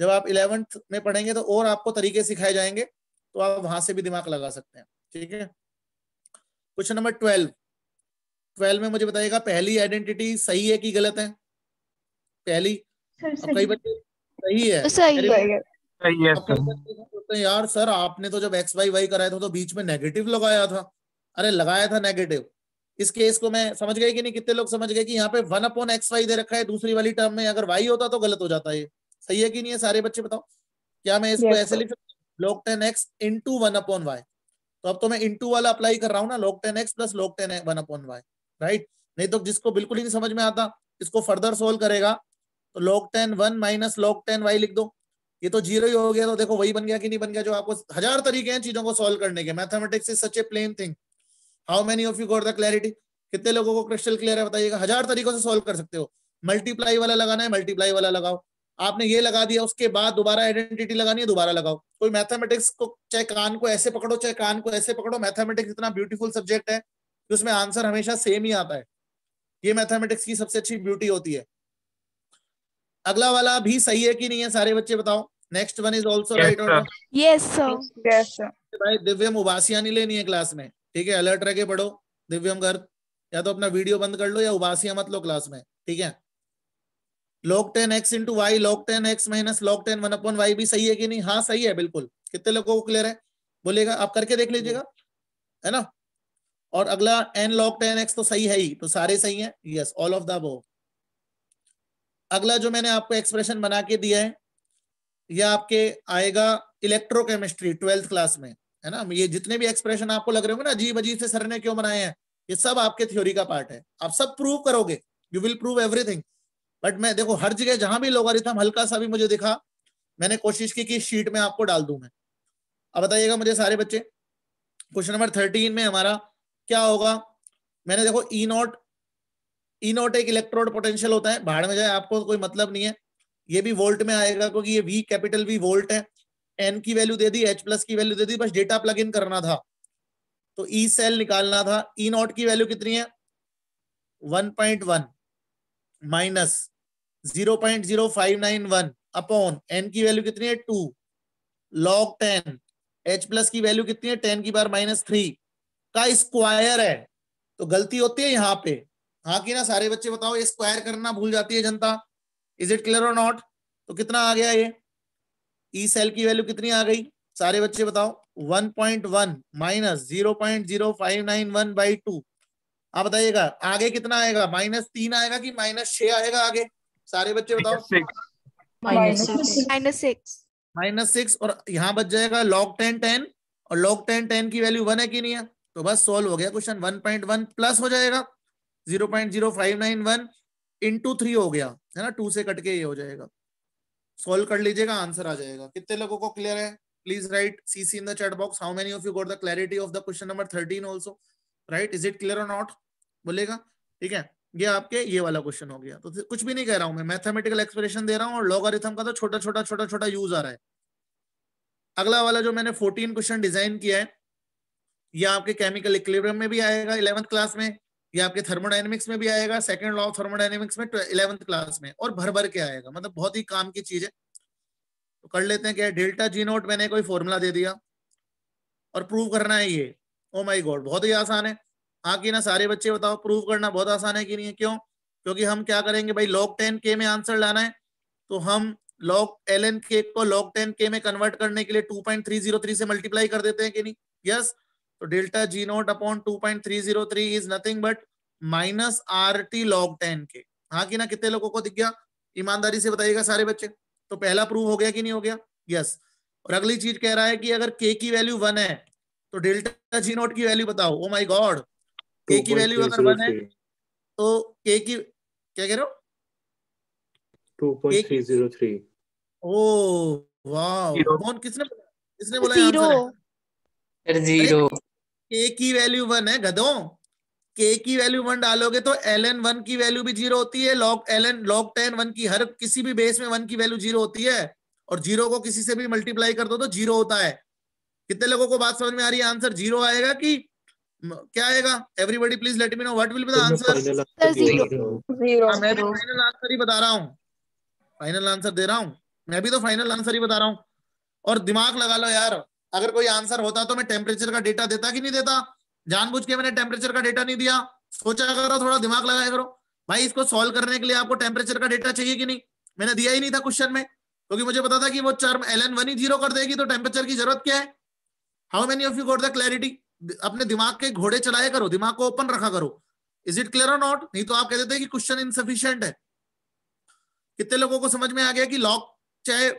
जब आप इलेवेंथ में पढ़ेंगे तो और आपको तरीके सिखाए जाएंगे तो आप वहां से भी दिमाग लगा सकते हैं ठीक है क्वेश्चन नंबर ट्वेल्व ट्वेल्व में मुझे बताइएगा पहली आइडेंटिटी सही है कि गलत है पहली कई बच्चे सही है सही है yes, तो यार सर आपने तो जब एक्स वाई वाई कराया था तो बीच में नेगेटिव लगाया था अरे लगाया था नेगेटिव इस केस को मैं समझ गए कि नहीं कितने लोग समझ गए कि यहाँ पे वन अपॉन एक्स वाई दे रखा है दूसरी वाली टर्म में अगर वाई होता तो गलत हो जाता है सही है कि नहीं है सारे बच्चे बताओ क्या मैं इसको ऐसे लिख log ten x into one upon y तो अब तो मैं इन टू वाला अप्लाई कर रहा हूँ ना log ten x plus log ten one upon y right नहीं तो जिसको बिल्कुल ही नहीं समझ में आता इसको फर्दर सोल्व करेगा तो log ten one minus log ten y लिख दो ये तो जीरो ही हो गया तो देखो वही बन गया कि नहीं बन गया जो आपको हजार तरीके हैं चीजों को सोल्व करने के mathematics is such a plain thing how many of you got the clarity कितने लोगों को क्रिस्टल क्लियर है बताइएगा हजार तरीकों से सोल्व कर सकते हो मल्टीप्लाई वाला लगाना है मल्टीप्लाई वाला लगाओ आपने ये लगा दिया उसके बाद दोबारा आइडेंटिटी लगानी है दोबारा लगाओ कोई मैथमेटिक्स को चाहे कान को ऐसे पकड़ो चाहे कान को ऐसे पकड़ो मैथमेटिक्स इतना ब्यूटीफुल सब्जेक्ट है कि उसमें आंसर हमेशा सेम ही आता है ये मैथमेटिक्स की सबसे अच्छी ब्यूटी होती है अगला वाला भी सही है कि नहीं है सारे बच्चे बताओ next one is also right और यस सर यस सर भाई दिव्यम उबासिया नहीं लेनी है क्लास में ठीक है अलर्ट रह के पढ़ो दिव्यम घर या तो अपना वीडियो बंद कर लो या उबासिया मत लो क्लास में ठीक है log ten x into y log ten x minus log ten one upon y भी सही है कि नहीं हाँ सही है बिल्कुल कितने लोगों को क्लियर है बोलेगा आप करके देख लीजिएगा है ना और अगला एन लॉग टेन एक्स तो सही है ही तो सारे सही है यस ऑल ऑफ द अगला जो मैंने आपको एक्सप्रेशन बना के दिया है ये आपके आएगा इलेक्ट्रोकेमिस्ट्री ट्वेल्थ क्लास में है ना ये जितने भी एक्सप्रेशन आपको लग रहे होंगे ना अजीब अजीब से सर ने क्यों बनाए हैं ये सब आपके थ्योरी का पार्ट है आप सब प्रूव करोगे you will prove everything but मैं देखो हर जगह जहां भी लोगारिथम हल्का सा भी मुझे दिखा मैंने कोशिश की कि शीट में आपको डाल दू मैं अब बताइएगा मुझे सारे बच्चे क्वेश्चन नंबर थर्टीन में हमारा क्या होगा मैंने देखो ई नोट ई नोट एक इलेक्ट्रोड पोटेंशियल होता है बाहर में जाए आपको कोई मतलब नहीं है ये भी वोल्ट में आएगा क्योंकि ये वी कैपिटल वी वोल्ट है एन की वैल्यू दे दी एच प्लस की वैल्यू दे दी बस डेटा प्लग इन करना था तो ई e सेल निकालना था ई e नॉट की वैल्यू कितनी है 1.1 माइनस 0.0591 अपॉन एन की वैल्यू कितनी है two log ten H plus की वैल्यू कितनी है टेन की बार माइनस थ्री का स्क्वायर है तो गलती होती है यहाँ पे हाँ कि ना सारे बच्चे बताओ स्क्वायर करना भूल जाती है जनता इज इट क्लियर और नॉट तो कितना आ गया ये ई e सेल की वैल्यू कितनी आ गई सारे बच्चे बताओ 1.1 point one minus zero point zero five nine one by two आप बताइएगा आगे कितना आएगा माइनस तीन आएगा कि माइनस छ आएगा आगे सारे बच्चे बताओ माइनस सिक्स माइनस सिक्स और यहाँ बच जाएगा लॉग टेन टेन और लॉग टेन टेन की वैल्यू वन है कि नहीं है तो बस सोल्व हो गया question one point one plus हो जाएगा zero point zero five nine one into three हो गया है ना टू से कट के ये हो जाएगा सोल्व कर लीजिएगा आंसर आ जाएगा कितने लोगों को क्लियर है please write C C in the chat box how many of you got the clarity of the question number thirteen also right is it clear और नॉट बोलेगा ठीक है ये आपके ये वाला क्वेश्चन हो गया तो कुछ भी नहीं कह रहा हूं मैं मैथमेटिकल एक्सप्रेशन दे रहा हूँ और लॉगरिथम का तो छोटा छोटा छोटा छोटा यूज आ रहा है अगला वाला जो मैंने फोर्टीन क्वेश्चन डिजाइन किया है ये आपके केमिकल इक्लिब्रियम में भी आएगा इलेवंथ क्लास में ये आपके थर्मोडाइनमिक्स में भी आएगा सेकंड लॉ ऑफ थर्मोडाइनमिक्स में इलेवंथ क्लास में और भर भर के आएगा मतलब बहुत ही काम की चीज है तो कर लेते हैं क्या डेल्टा जी नोट मैंने कोई फॉर्मूला दे दिया और प्रूव करना है ये ओ माई गॉड बहुत ही आसान है हाँ कि ना सारे बच्चे बताओ प्रूव करना बहुत आसान है कि नहीं है क्यों क्योंकि हम क्या करेंगे भाई लॉग टेन के में आंसर लाना है तो हम लॉग एल एन के को लॉग टेन के में कन्वर्ट करने के लिए two point three zero three से मल्टीप्लाई कर देते हैं कि नहीं यस yes, तो delta G naught upon two point three zero three is nothing but minus R T log ten के हाँ कि ना कितने लोगों को दिख गया ईमानदारी से बताइएगा सारे बच्चे तो पहला प्रूव हो गया कि नहीं हो गया यस yes. और अगली चीज कह रहा है कि अगर के की वैल्यू वन है तो डेल्टा जी नोट की वैल्यू बताओ ओ माई गॉड के की वैल्यू अगर वन है तो के की क्या कह रहे हो two point three zero three ओ वाह किसने किसने बोला जीरो के की वैल्यू वन है गधों के की वैल्यू वन डालोगे तो एल एन वन की वैल्यू भी जीरो होती है log l n log ten one की हर किसी भी बेस में वन की वैल्यू जीरो होती है और जीरो को किसी से भी मल्टीप्लाई कर दो तो जीरो होता है कितने लोगों को बात समझ में आ रही है आंसर जीरो आएगा कि क्या आएगा everybody please let me know what will be the answer final answer ही बता रहा हूँ फाइनल आंसर दे रहा हूँ मैं भी तो फाइनल आंसर ही बता रहा हूँ और दिमाग लगा लो यार अगर कोई आंसर होता तो मैं टेम्परेचर का डेटा देता कि नहीं देता जानबूझ के मैंने टेम्परेचर का डेटा नहीं दिया सोचा करो थोड़ा दिमाग लगाया करो भाई इसको सॉल्व करने के लिए आपको टेम्परेचर का डेटा चाहिए कि नहीं मैंने दिया ही नहीं था क्वेश्चन में क्योंकि तो मुझे पता था कि वो चर्म एल एन ही जीरो कर देगी तो टेम्परेचर की जरूरत क्या है how many of you got the clarity अपने दिमाग के घोड़े चलाए करो दिमाग को ओपन रखा करो इज इट क्लियर और नॉट नहीं तो आप कहते थे कि क्वेश्चन इनसफिशियंट है कितने लोगों को समझ में आ गया कि लॉक चाहे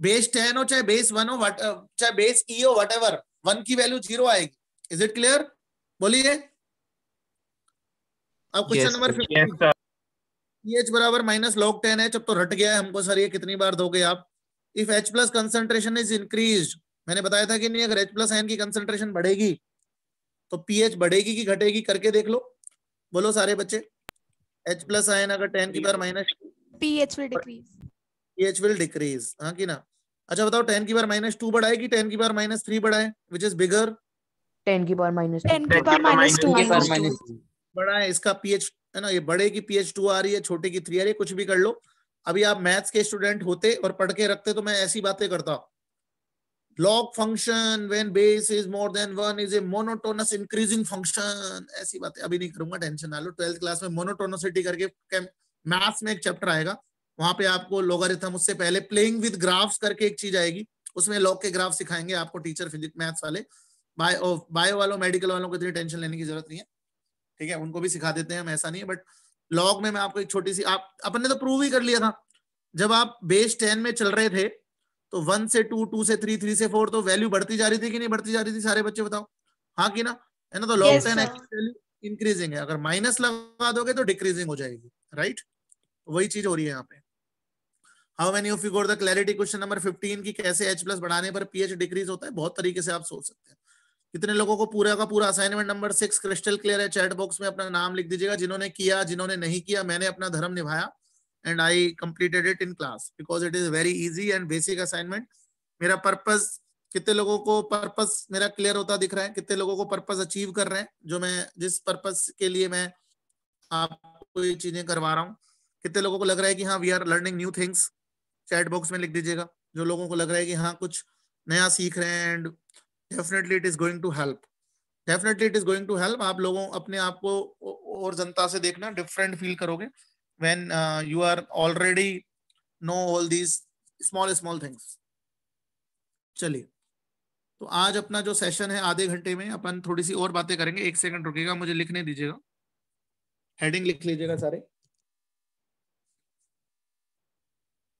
बेस टेन हो चाहे बेस वन हो वट uh, चाहे बेस ई e हो वट एवर वन की वैल्यू जीरो आएगी इज इट क्लियर बोलिए अब क्वेश्चन नंबर एच बराबर माइनस लॉग टेन एच अब तो रट गया है हमको सर ये कितनी बार दोगे आप if H plus concentration is increase मैंने बताया था कि नहीं अगर एच प्लस एन की कंसेंट्रेशन बढ़ेगी तो पीएच बढ़ेगी कि घटेगी करके देख लो बोलो सारे बच्चे एच प्लस आयन अगर टेन की बार minus pH will decrease pH will decrease हाँ की ना अच्छा बताओ टेन की बार माइनस टू बढ़ाए कि टेन की बार माइनस थ्री बढ़ाए विच इज बिगर टेन की पावर माइनस टेन की पावर माइनस टू बढ़ाए इसका पीएच है ना ये बड़े की पीएच टू आ रही है छोटे की थ्री आ रही है कुछ भी कर लो अभी आप मैथ्स के स्टूडेंट होते और पढ़ के रखते तो मैं ऐसी बातें करता log function when base is more than one is a monotonous increasing function ऐसी बातें अभी नहीं करूंगा टेंशन ना लो ट्वेल्थ क्लास में मोनोटोनोसिटी करके मैथ्स में एक चैप्टर आएगा वहां पे आपको लोगारिथम उससे पहले प्लेइंग विद ग्राफ्स करके एक चीज आएगी उसमें लॉग के ग्राफ सिखाएंगे आपको टीचर फिजिक्स मैथ्स वाले बायो बायो वालों मेडिकल वालों को इतनी टेंशन लेने की जरूरत नहीं है ठीक है उनको भी सिखा देते हैं हम ऐसा नहीं है बट लॉग में मैं आपको एक छोटी सी आप अपन ने तो प्रूव ही कर लिया था जब आप बेस टेन में चल रहे थे तो वन से टू टू से थ्री थ्री से फोर तो वैल्यू बढ़ती जा रही थी कि नहीं बढ़ती जा रही थी सारे बच्चे बताओ हाँ कि ना है ना तो लॉग टेन एक्चुअली इंक्रीजिंग है अगर माइनस लगा दोगे तो डिक्रीजिंग हो जाएगी राइट वही चीज हो रही है यहाँ पे how many of you got the clarity question number 15 की कैसे एच प्लस बढ़ाने पर पीएच डिक्रीज होता है बहुत तरीके से आप सोच सकते हैं कितने लोगों को पूरा का पूरा assignment number six crystal clear है चैट बॉक्स में अपना नाम लिख दीजिएगा जिन्होंने किया जिन्होंने नहीं किया मैंने अपना धर्म निभाया and I completed it in class because it is very easy and basic assignment मेरा पर्पज कितने लोगों को पर्पज मेरा क्लियर होता दिख रहा है कितने लोगों को पर्पज अचीव कर रहे हैं जो मैं जिस पर्पज के लिए मैं आपको ये चीजें करवा रहा हूँ कितने लोगों को लग रहा है कि हाँ we are learning new things chat box में लिख दीजिएगा जो लोगों को लग रहा है कि हाँ कुछ नया सीख रहे हैं and definitely it is going to help definitely it is going to help आप लोगों अपने आप को और जनता से देखना डिफरेंट फील करोगे when you are already know all these small small things चलिए तो आज अपना जो सेशन है आधे घंटे में अपन थोड़ी सी और बातें करेंगे एक सेकंड रुकेगा मुझे लिखने दीजिएगा हेडिंग लिख लीजिएगा सारे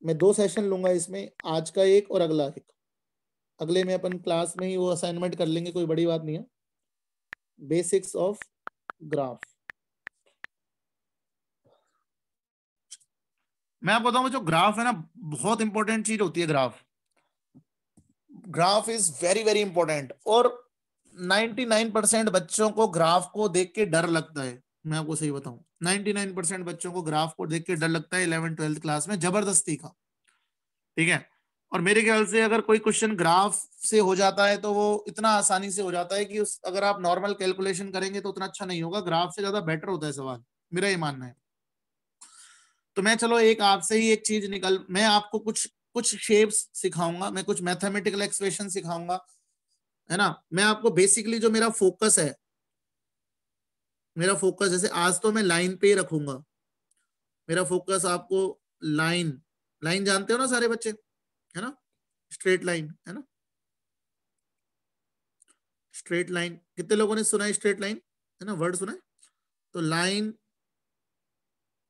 मैं दो सेशन लूंगा इसमें आज का एक और अगला एक अगले में अपन क्लास में ही वो असाइनमेंट कर लेंगे कोई बड़ी बात नहीं है बेसिक्स ऑफ ग्राफ मैं आपको बताऊंगा जो ग्राफ है ना बहुत इंपॉर्टेंट चीज होती है graph graph is very very important और 99 परसेंट बच्चों को ग्राफ को देख के डर लगता है मैं आपको सही बताऊं 99 बच्चों को ग्राफ को देख के डर लगता है इलेवन ट्वेल्थ क्लास में जबरदस्ती का ठीक है और मेरे ख्याल से अगर कोई क्वेश्चन ग्राफ से हो जाता है तो वो इतना आसानी से हो जाता है कि उस अगर आप नॉर्मल कैलकुलेशन करेंगे तो उतना अच्छा नहीं होगा ग्राफ से ज्यादा बेटर होता है सवाल मेरा ये मानना है तो मैं चलो एक आपसे ही एक चीज निकल मैं आपको कुछ कुछ शेप्स सिखाऊंगा मैं कुछ मैथमेटिकल एक्सप्रेशन सिखाऊंगा है ना मैं आपको बेसिकली जो मेरा फोकस है मेरा फोकस जैसे आज तो मैं लाइन पे ही रखूंगा मेरा फोकस आपको लाइन लाइन जानते हो ना सारे बच्चे है ना स्ट्रेट लाइन है ना स्ट्रेट लाइन कितने लोगों ने सुना है स्ट्रेट लाइन है ना वर्ड सुना है तो लाइन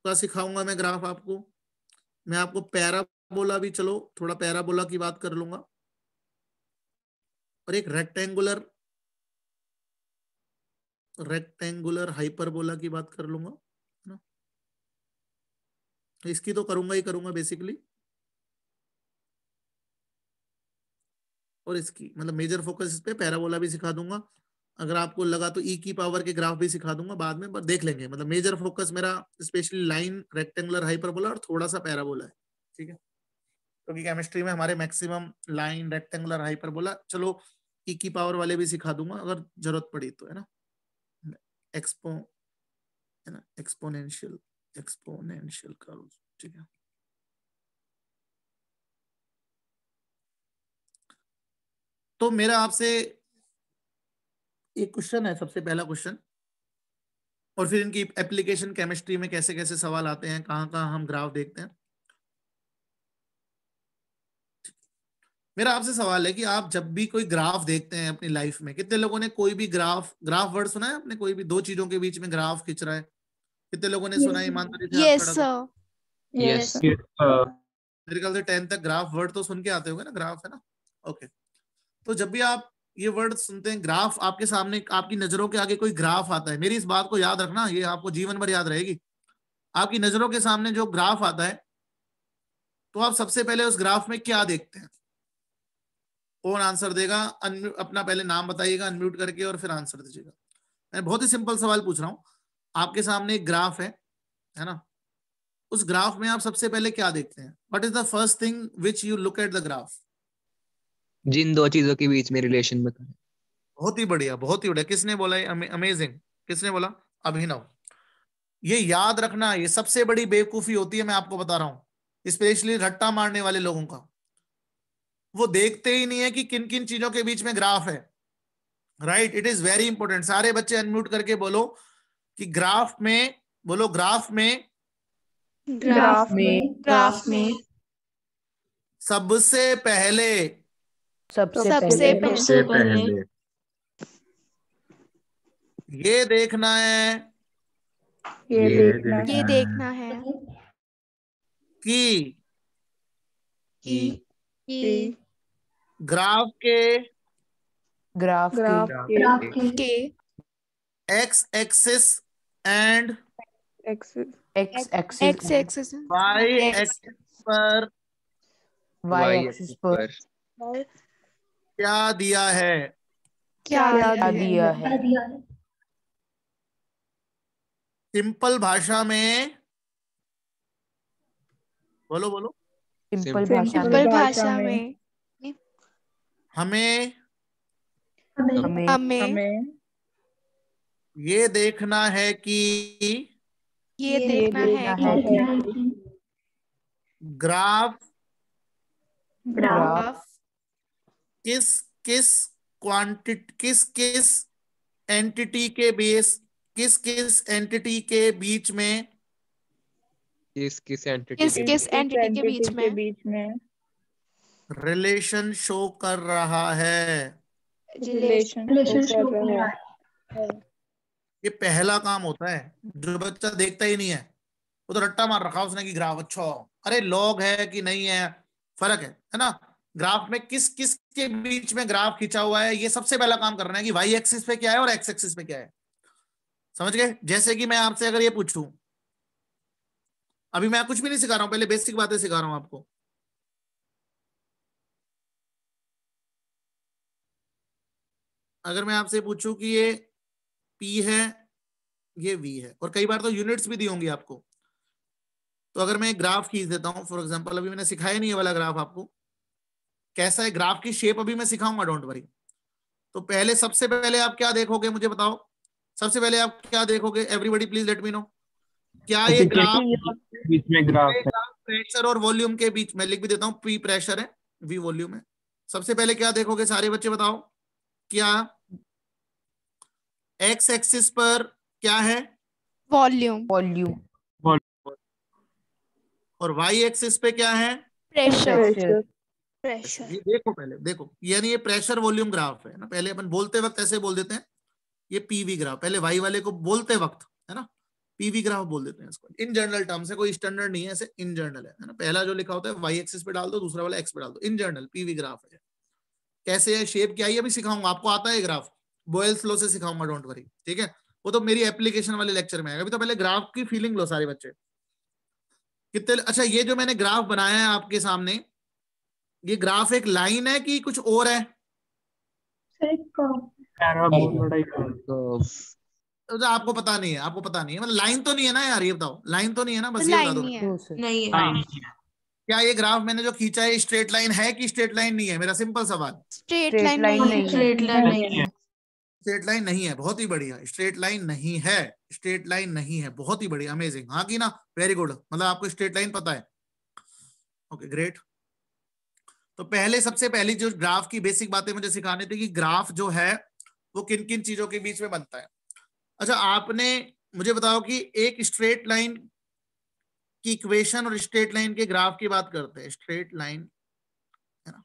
का सिखाऊंगा मैं ग्राफ आपको मैं आपको पैराबोला भी चलो थोड़ा पैराबोला की बात कर लूंगा और एक रेक्टेंगुलर रेक्टेंगुलर हाइपरबोला की बात कर लूंगा इसकी तो करूंगा ही करूंगा बेसिकली और इसकी मतलब मेजर फोकस इस पे पैराबोला भी सिखा दूंगा अगर आपको लगा तो ई e की पावर के ग्राफ भी सिखा दूंगा बाद में पर देख लेंगे मतलब मेजर फोकस मेरा स्पेशली लाइन रेक्टेंगुलर हाइपरबोला और थोड़ा सा पैराबोला है ठीक है क्योंकि तो केमिस्ट्री में हमारे मैक्सिमम लाइन रेक्टेंगुलर हाइपरबोला चलो ई e की पावर वाले भी सिखा दूंगा अगर जरूरत पड़ी तो है ना एक्सपो है ना एक्सपोनेंशियल एक्सपोनेंशियल कर्व ठीक है तो मेरा आपसे एक क्वेश्चन है सबसे पहला क्वेश्चन और फिर इनकी एप्लीकेशन केमिस्ट्री में कैसे कैसे सवाल आते हैं कहाँ कहाँ हम ग्राफ देखते हैं मेरा आपसे सवाल है कि आप जब भी कोई ग्राफ देखते हैं अपनी लाइफ में कितने लोगों ने कोई भी ग्राफ ग्राफ वर्ड सुना है आपने कोई भी दो चीजों के बीच में ग्राफ खींच रहा है कितने लोगों ने yes. सुना ईमानदारी मेरे ख्याल से टेंथ तक ग्राफ वर्ड तो सुन के आते होंगे ना ग्राफ है ना ओके okay. तो जब भी आप ये वर्ड सुनते हैं ग्राफ आपके सामने आपकी नजरों के आगे कोई ग्राफ आता है मेरी इस बात को याद रखना ये आपको जीवन भर याद रहेगी आपकी नजरों के सामने जो ग्राफ आता है तो आप सबसे पहले उस ग्राफ में क्या देखते हैं कौन आंसर देगा अपना पहले नाम बताइएगा अनम्यूट करके और फिर आंसर दीजिएगा मैं बहुत ही सिंपल सवाल पूछ रहा हूँ आपके सामने एक ग्राफ है है ना उस ग्राफ में आप सबसे पहले क्या देखते हैं what is the first thing which you look at the graph जिन दो चीजों के बीच में रिलेशन बताएं बहुत ही बढ़िया बहुत ही बढ़िया किसने बोला अमेजिंग किसने बोला अभिनव ये याद रखना ये सबसे बड़ी बेवकूफी होती है मैं आपको बता रहा हूँ स्पेशली रट्टा मारने वाले लोगों का वो देखते ही नहीं है कि किन किन चीजों के बीच में ग्राफ है right it is very important सारे बच्चे अनम्यूट करके बोलो कि ग्राफ में बोलो ग्राफ में ग्राफ में ग्राफ में सबसे पहले सबसे पहले, पहले ये देखना है ये, देखना, है। कि की ग्राफ के ग्राफ ग्राफ के, के x axis and x axis y axis पर वाई एक्सिस पर क्या दिया है क्या दिया, दिया है सिंपल भाषा में बोलो बोलो सिंपल सिंपल भाषा में हमें हमें हमें ये देखना है कि ये देखना है कि ग्राफ ग्राफ किस किस क्वांटिटी किस किस एंटिटी के बेस किस किस एंटिटी के बीच में किस किस एंटिटी किस किस एंटिटी के बीच में रिलेशन शो कर रहा है रिलेशन शो कर रहा है ये पहला काम होता है जो बच्चा देखता ही नहीं है वो तो रट्टा मार रखा उसने कि ग्राफ अच्छा अरे लॉग है कि नहीं है फर्क है है ना ग्राफ में किस किस के बीच में ग्राफ खींचा हुआ है ये सबसे पहला काम करना है कि वाई एक्सिस पे क्या है और एक्स एक्सिस पे क्या है समझ गए जैसे कि मैं आपसे अगर ये पूछूं अभी मैं कुछ भी नहीं सिखा रहा हूँ पहले बेसिक बातें सिखा रहा हूं आपको अगर मैं आपसे पूछूं कि ये पी है ये वी है और कई बार तो यूनिट्स भी दी होंगी आपको तो अगर मैं ग्राफ खींच देता हूँ फॉर एग्जाम्पल अभी मैंने सिखाया नहीं है वाला ग्राफ आपको कैसा है ग्राफ की शेप अभी मैं सिखाऊंगा डोंट वरी तो पहले सबसे पहले आप क्या देखोगे मुझे बताओ सबसे पहले आप क्या देखोगे everybody please let me know क्या अच्छा, ये ग्राफ बीच में ग्राफ प्रेशर और वॉल्यूम के बीच में लिख भी देता हूँ पी प्रेशर है वी वॉल्यूम है सबसे पहले क्या देखोगे सारे बच्चे बताओ क्या एक्स एक्सिस पर क्या है वॉल्यूम वॉल्यूम और वाई एक्सिस पे क्या है प्रेशर प्रेशर ये देखो पहले देखो यानी ये प्रेशर वॉल्यूम ग्राफ है ना पहले अपन बोलते वक्त ऐसे बोल देते हैं ये पीवी ग्राफ पहले वाई वाले को बोलते वक्त है ना पीवी ग्राफ बोल देते हैं इसको इन जनरल टर्म्स है कोई स्टैंडर्ड नहीं है ऐसे इन जनरल है ना पहला जो लिखा होता है वाई एक्सिस पे डाल दो दूसरा वाला एक्स पे डाल दो इन जनरल पीवी ग्राफ है कैसे है शेप क्या है अभी सिखाऊंगा आपको आता है ग्राफ बोयल्स लो से सिखाऊंगा डोंट वरी ठीक है वो तो मेरी एप्लीकेशन वाले लेक्चर में आएगा अभी तो पहले ग्राफ की फीलिंग लो सारे बच्चे कितने अच्छा ये जो मैंने ग्राफ बनाया है आपके सामने ये ग्राफ एक लाइन है कि कुछ और है तो आपको पता नहीं है आपको पता नहीं है मतलब लाइन तो नहीं है ना यार ये बताओ लाइन तो नहीं है ना बस तो ये बता दो हाँ। नहीं है क्या ये ग्राफ मैंने जो खींचा है स्ट्रेट लाइन है कि स्ट्रेट लाइन नहीं है मेरा सिंपल सवाल स्ट्रेट लाइन नहीं स्ट्रेट लाइन नहीं है स्ट्रेट लाइन नहीं है बहुत ही बढ़िया स्ट्रेट लाइन नहीं है स्ट्रेट लाइन नहीं है बहुत ही बढ़िया अमेजिंग हाँ की ना वेरी गुड मतलब आपको स्ट्रेट लाइन पता है ओके ग्रेट तो पहले सबसे पहली जो ग्राफ की बेसिक बातें मुझे सिखाने थी कि ग्राफ जो है वो किन किन चीजों के बीच में बनता है अच्छा आपने मुझे बताओ कि एक स्ट्रेट लाइन की इक्वेशन और स्ट्रेट लाइन के ग्राफ की बात करते हैं स्ट्रेट लाइन है ना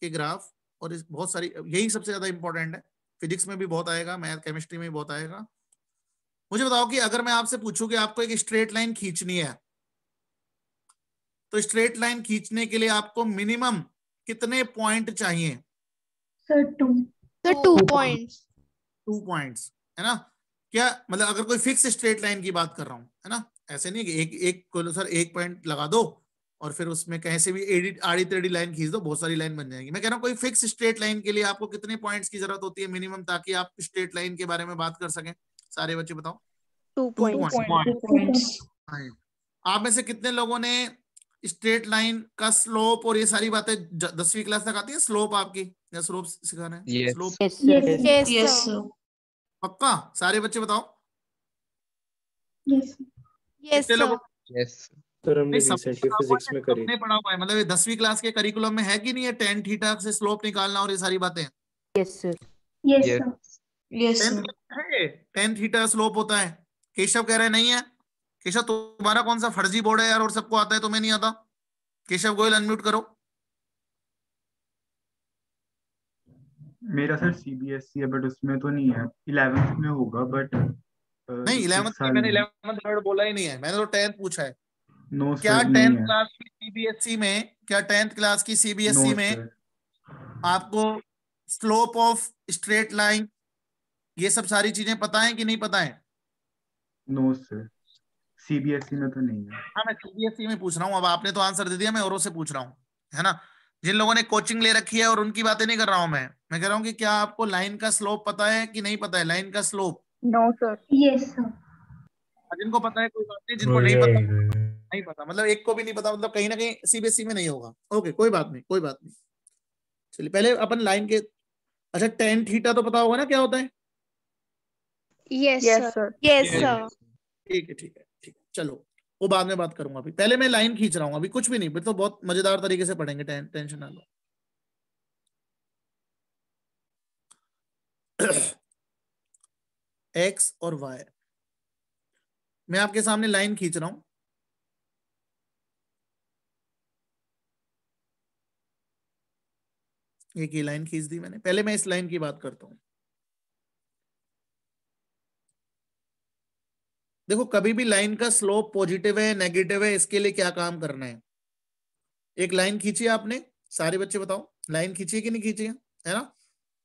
के ग्राफ और इस बहुत सारी यही सबसे ज्यादा इंपॉर्टेंट है फिजिक्स में भी बहुत आएगा मैथ केमिस्ट्री में भी बहुत आएगा मुझे बताओ कि अगर मैं आपसे पूछूं कि आपको एक स्ट्रेट लाइन खींचनी है तो स्ट्रेट लाइन खींचने के लिए आपको मिनिमम कितने पॉइंट चाहिए sir two sir two points two points है ना क्या मतलब अगर कोई फिक्स स्ट्रेट लाइन की बात कर रहा हूँ है ना ऐसे नहीं कि एक एक को सर एक पॉइंट लगा दो और फिर उसमें कहीं से भी एडी आड़ी तेड़ी लाइन खींच दो बहुत सारी लाइन बन जाएंगी मैं कह रहा हूँ कोई फिक्स स्ट्रेट लाइन के लिए आपको कितने पॉइंट्स की जरूरत होती है मिनिमम ताकि आप स्ट्रेट लाइन के बारे में बात कर सकें सारे बच्चे बताओ हाँ आप में से कितने लोगों ने स्ट्रेट लाइन का स्लोप और ये सारी बातें दसवीं क्लास तक आती है स्लोप आपकी या स्लोप सिखाना है स्लोप पक्का सारे बच्चे बताओ यस यस यस मतलब दसवीं क्लास के करिकुलम में है कि नहीं है टेन थीटा से स्लोप निकालना और ये सारी बातें यस टेन थीटा स्लोप होता है केशव कह रहे नहीं है केशव तुम्हारा कौन सा फर्जी बोर्ड है यार और सबको आता है तुम्हें नहीं आता केशव गोयल अनम्यूट करो मेरा सर सीबीएसई हम्म। e है बट उसमें तो नहीं है इलेवेंथ में होगा बट uh, नहीं इलेवेंथ में मैंने इलेवेंथ थर्ड बोला ही नहीं है मैंने तो टेंथ पूछा है नो no, क्या टेंथ क्लास की सीबीएसई e में क्या टेंथ क्लास की सीबीएसई e no, में sir. आपको स्लोप ऑफ स्ट्रेट लाइन ये सब सारी चीजें पता है कि नहीं पता है नो सर सीबीएसई में तो नहीं है हाँ मैं सीबीएसई में पूछ रहा हूँ अब आपने तो आंसर दे दिया मैं औरों से पूछ रहा हूँ है ना जिन लोगों ने कोचिंग ले रखी है और उनकी बातें नहीं कर रहा हूँ मैं मैं कह रहा हूँ कि क्या आपको लाइन का स्लोप पता है कि नहीं पता है लाइन का slope no sir yes sir जिनको पता है कोई बात नहीं जिनको नहीं पता नहीं पता मतलब एक को भी नहीं पता मतलब कहीं ना कहीं सीबीएसई e में नहीं होगा ओके कोई बात नहीं कोई बात नहीं चलिए पहले अपन लाइन के अच्छा टेन थीटा तो पता होगा ना क्या होता है यस सर सर ठीक है ठीक है ठीक है चलो वो बाद में बात करूंगा अभी पहले मैं लाइन खींच रहा हूँ अभी कुछ भी नहीं फिर तो बहुत मजेदार तरीके से पढ़ेंगे टें, टेंशन ना लो एक्स और वाई मैं आपके सामने लाइन खींच रहा हूं एक ही लाइन खींच दी मैंने पहले मैं इस लाइन की बात करता हूं देखो कभी भी लाइन का स्लोप पॉजिटिव है नेगेटिव है इसके लिए क्या काम करना है एक लाइन खींची आपने सारे बच्चे बताओ लाइन खींची कि नहीं खींची है ना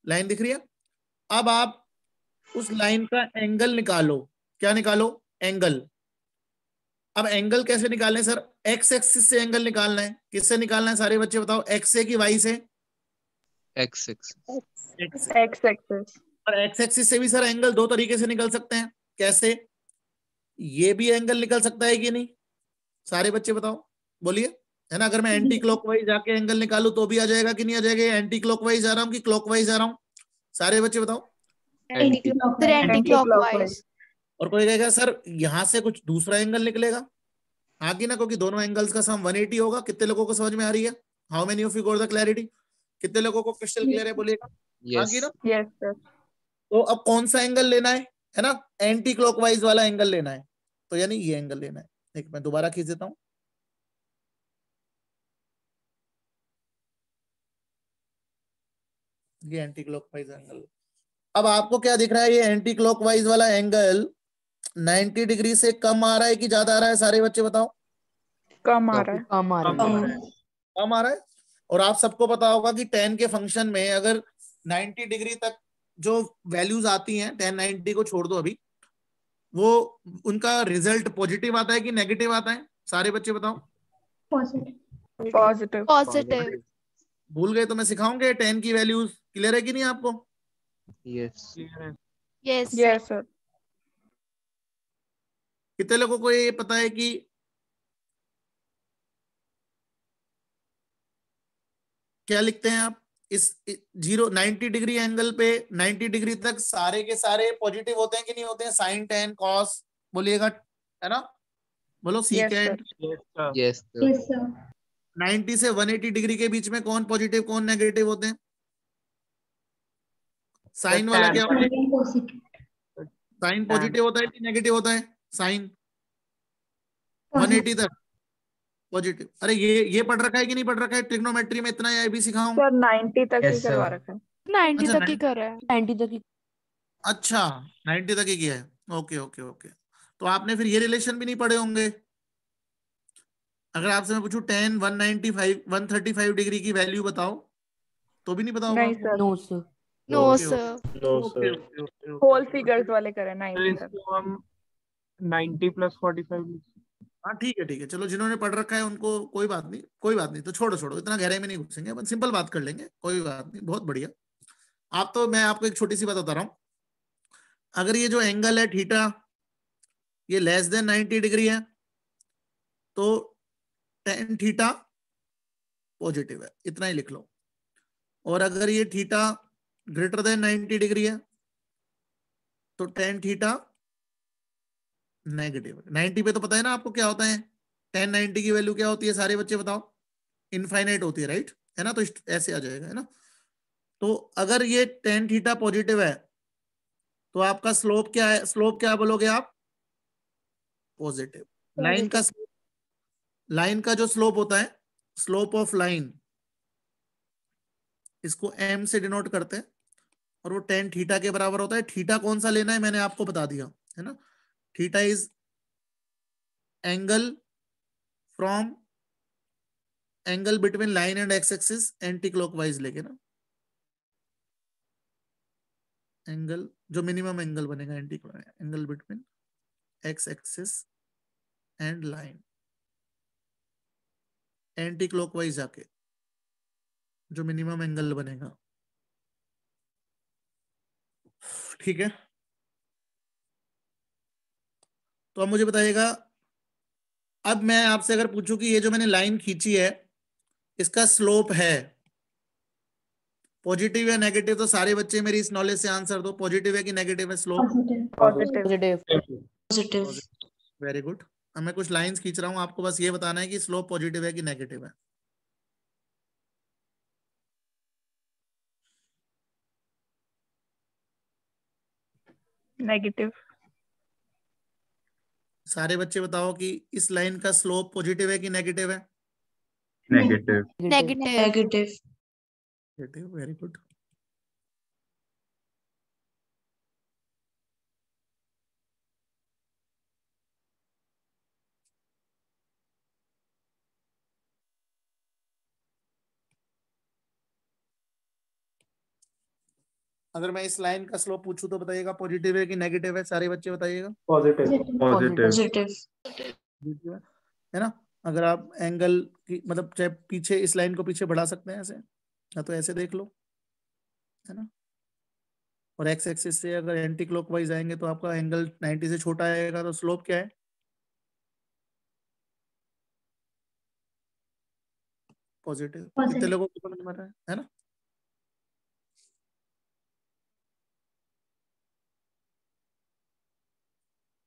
लाइन दिख रही है अब आप उस लाइन का एंगल निकालो क्या निकालो एंगल अब एंगल कैसे निकालना है सर एक्स एक्सिस से एंगल निकालना है किससे निकालना है सारे बच्चे बताओ एक्स से कि वाई से x x x x x x axis से भी सर एंगल दो तरीके से निकल सकते हैं कैसे ये भी एंगल निकल सकता है कि नहीं सारे बच्चे बताओ बोलिए है ना अगर मैं एंटी क्लॉकवाइज जाके एंगल निकालू तो भी आ जाएगा कि नहीं आ जाएगा एंटी क्लॉकवाइज आ रहा हूँ कि क्लॉकवाइज आ रहा हूँ सारे बच्चे बताओ और कोई कहेगा सर यहाँ से कुछ दूसरा एंगल निकलेगा हाँ कि ना क्योंकि दोनों एंगल्स का सम 180 होगा कितने लोगों को समझ में आ रही है how many of you got the clarity कितने लोगों को क्रिस्टल क्लियर है बोलिएगा हाँ yes, तो अब कौन सा एंगल लेना है है ना एंटी क्लॉकवाइज वाला एंगल लेना है तो यानी ये एंगल लेना है एक मैं दोबारा खींच देता हूं ये एंटी क्लॉकवाइज एंगल अब आपको क्या दिख रहा है ये एंटी क्लॉकवाइज वाला एंगल 90 डिग्री से कम आ रहा है कि ज्यादा आ रहा है सारे बच्चे बताओ कम आ रहा है कम आ रहा है कम आ रहा है और आप सबको पता होगा कि टेन के फंक्शन में अगर 90 डिग्री तक जो वैल्यूज आती हैं टेन नाइनटी को छोड़ दो अभी वो उनका रिजल्ट पॉजिटिव आता है कि नेगेटिव आता है सारे बच्चे बताओ पॉजिटिव पॉजिटिव भूल गए तो मैं सिखाऊंगे टेन की वैल्यूज क्लियर है कि नहीं आपको यस यस यस सर कितने लोगों को ये पता है कि क्या लिखते हैं आप इस जीरो नाइन्टी डिग्री एंगल पे नाइन्टी डिग्री तक सारे के सारे पॉजिटिव होते हैं कि नहीं होते हैं साइन टेन कॉस बोलिएगा है ना बोलो सीकेंट यस नाइन्टी से एटी डिग्री के बीच में कौन पॉजिटिव कौन नेगेटिव होते हैं साइन वाला क्या होता है साइन पॉजिटिव होता है कि नेगेटिव होता है साइन वन एटी तक पॉजिटिव अरे ये ये पढ़ रखा है कि नहीं पढ़ रखा है ट्रिग्नोमेट्री में इतना या भी सिखाऊं सर 90 तक ही करवा रखा है 90 अच्छा, तक ही कर रहा है 90 तक ही अच्छा 90 तक ही किया है ओके ओके ओके तो आपने फिर ये रिलेशन भी नहीं पढ़े होंगे अगर आपसे मैं पूछूं tan one ninety five one thirty five degree की वैल्यू बताओ तो भी नहीं बताओ no sir no sir whole figures वाले करें नाइनटी प्लस फोर्टी फाइव हाँ ठीक है ठीक है चलो जिन्होंने पढ़ रखा है उनको कोई बात नहीं कोई बात नहीं तो छोड़ो छोड़ो इतना गहराई में नहीं घुसेंगे अपन सिंपल बात कर लेंगे कोई बात नहीं बहुत बढ़िया आप तो मैं आपको एक छोटी सी बात बता रहा हूँ अगर ये जो एंगल है ठीटा ये लेस देन नाइनटी डिग्री है तो टेन ठीठा पॉजिटिव है इतना ही लिख लो और अगर ये theta greater than ninety degree है तो टेन ठीटा नेगेटिव नाइन्टी पे तो पता है ना आपको क्या होता है टेन नाइनटी की वैल्यू क्या होती है सारे बच्चे बताओ इनफाइनाइट होती है राइट है ना तो ऐसे आ जाएगा है ना तो अगर ये टेन थीटा पॉजिटिव है तो आपका स्लोप क्या है स्लोप क्या बोलोगे आप पॉजिटिव लाइन का लाइन का जो स्लोप होता है स्लोप ऑफ लाइन इसको एम से डिनोट करते हैं और वो टेन थीटा के बराबर होता है थीटा कौन सा लेना है मैंने आपको बता दिया है ना theta is angle from angle between line and x-axis anti-clockwise लेके ना एंगल जो मिनिमम एंगल बनेगा anti angle between x axis and line anti clockwise जाके जो मिनिमम एंगल बनेगा ठीक है तो आप मुझे बताइएगा अब मैं आपसे अगर पूछूं कि ये जो मैंने लाइन खींची है इसका स्लोप है पॉजिटिव या नेगेटिव तो सारे बच्चे मेरी इस नॉलेज से आंसर दो पॉजिटिव है कि नेगेटिव है स्लोप पॉजिटिव वेरी गुड अब मैं कुछ लाइंस खींच रहा हूं आपको बस ये बताना है कि स्लोप पॉजिटिव है कि नेगेटिव है नेगेटिव सारे बच्चे बताओ कि इस लाइन का स्लोप पॉजिटिव है कि नेगेटिव है negative negative negative very good अगर मैं इस लाइन का स्लोप पूछूं तो बताइएगा पॉजिटिव है कि नेगेटिव है सारे बच्चे बताइएगा पॉजिटिव पॉजिटिव है ना अगर आप एंगल की मतलब चाहे पीछे इस लाइन को पीछे बढ़ा सकते हैं ऐसे या तो ऐसे देख लो है ना और एक्स एक्सिस से अगर एंटी क्लॉक वाइज आएंगे तो आपका एंगल 90 से छोटा आएगा तो स्लोप क्या है पॉजिटिव कितने लोगों को समझ में आ रहा है है ना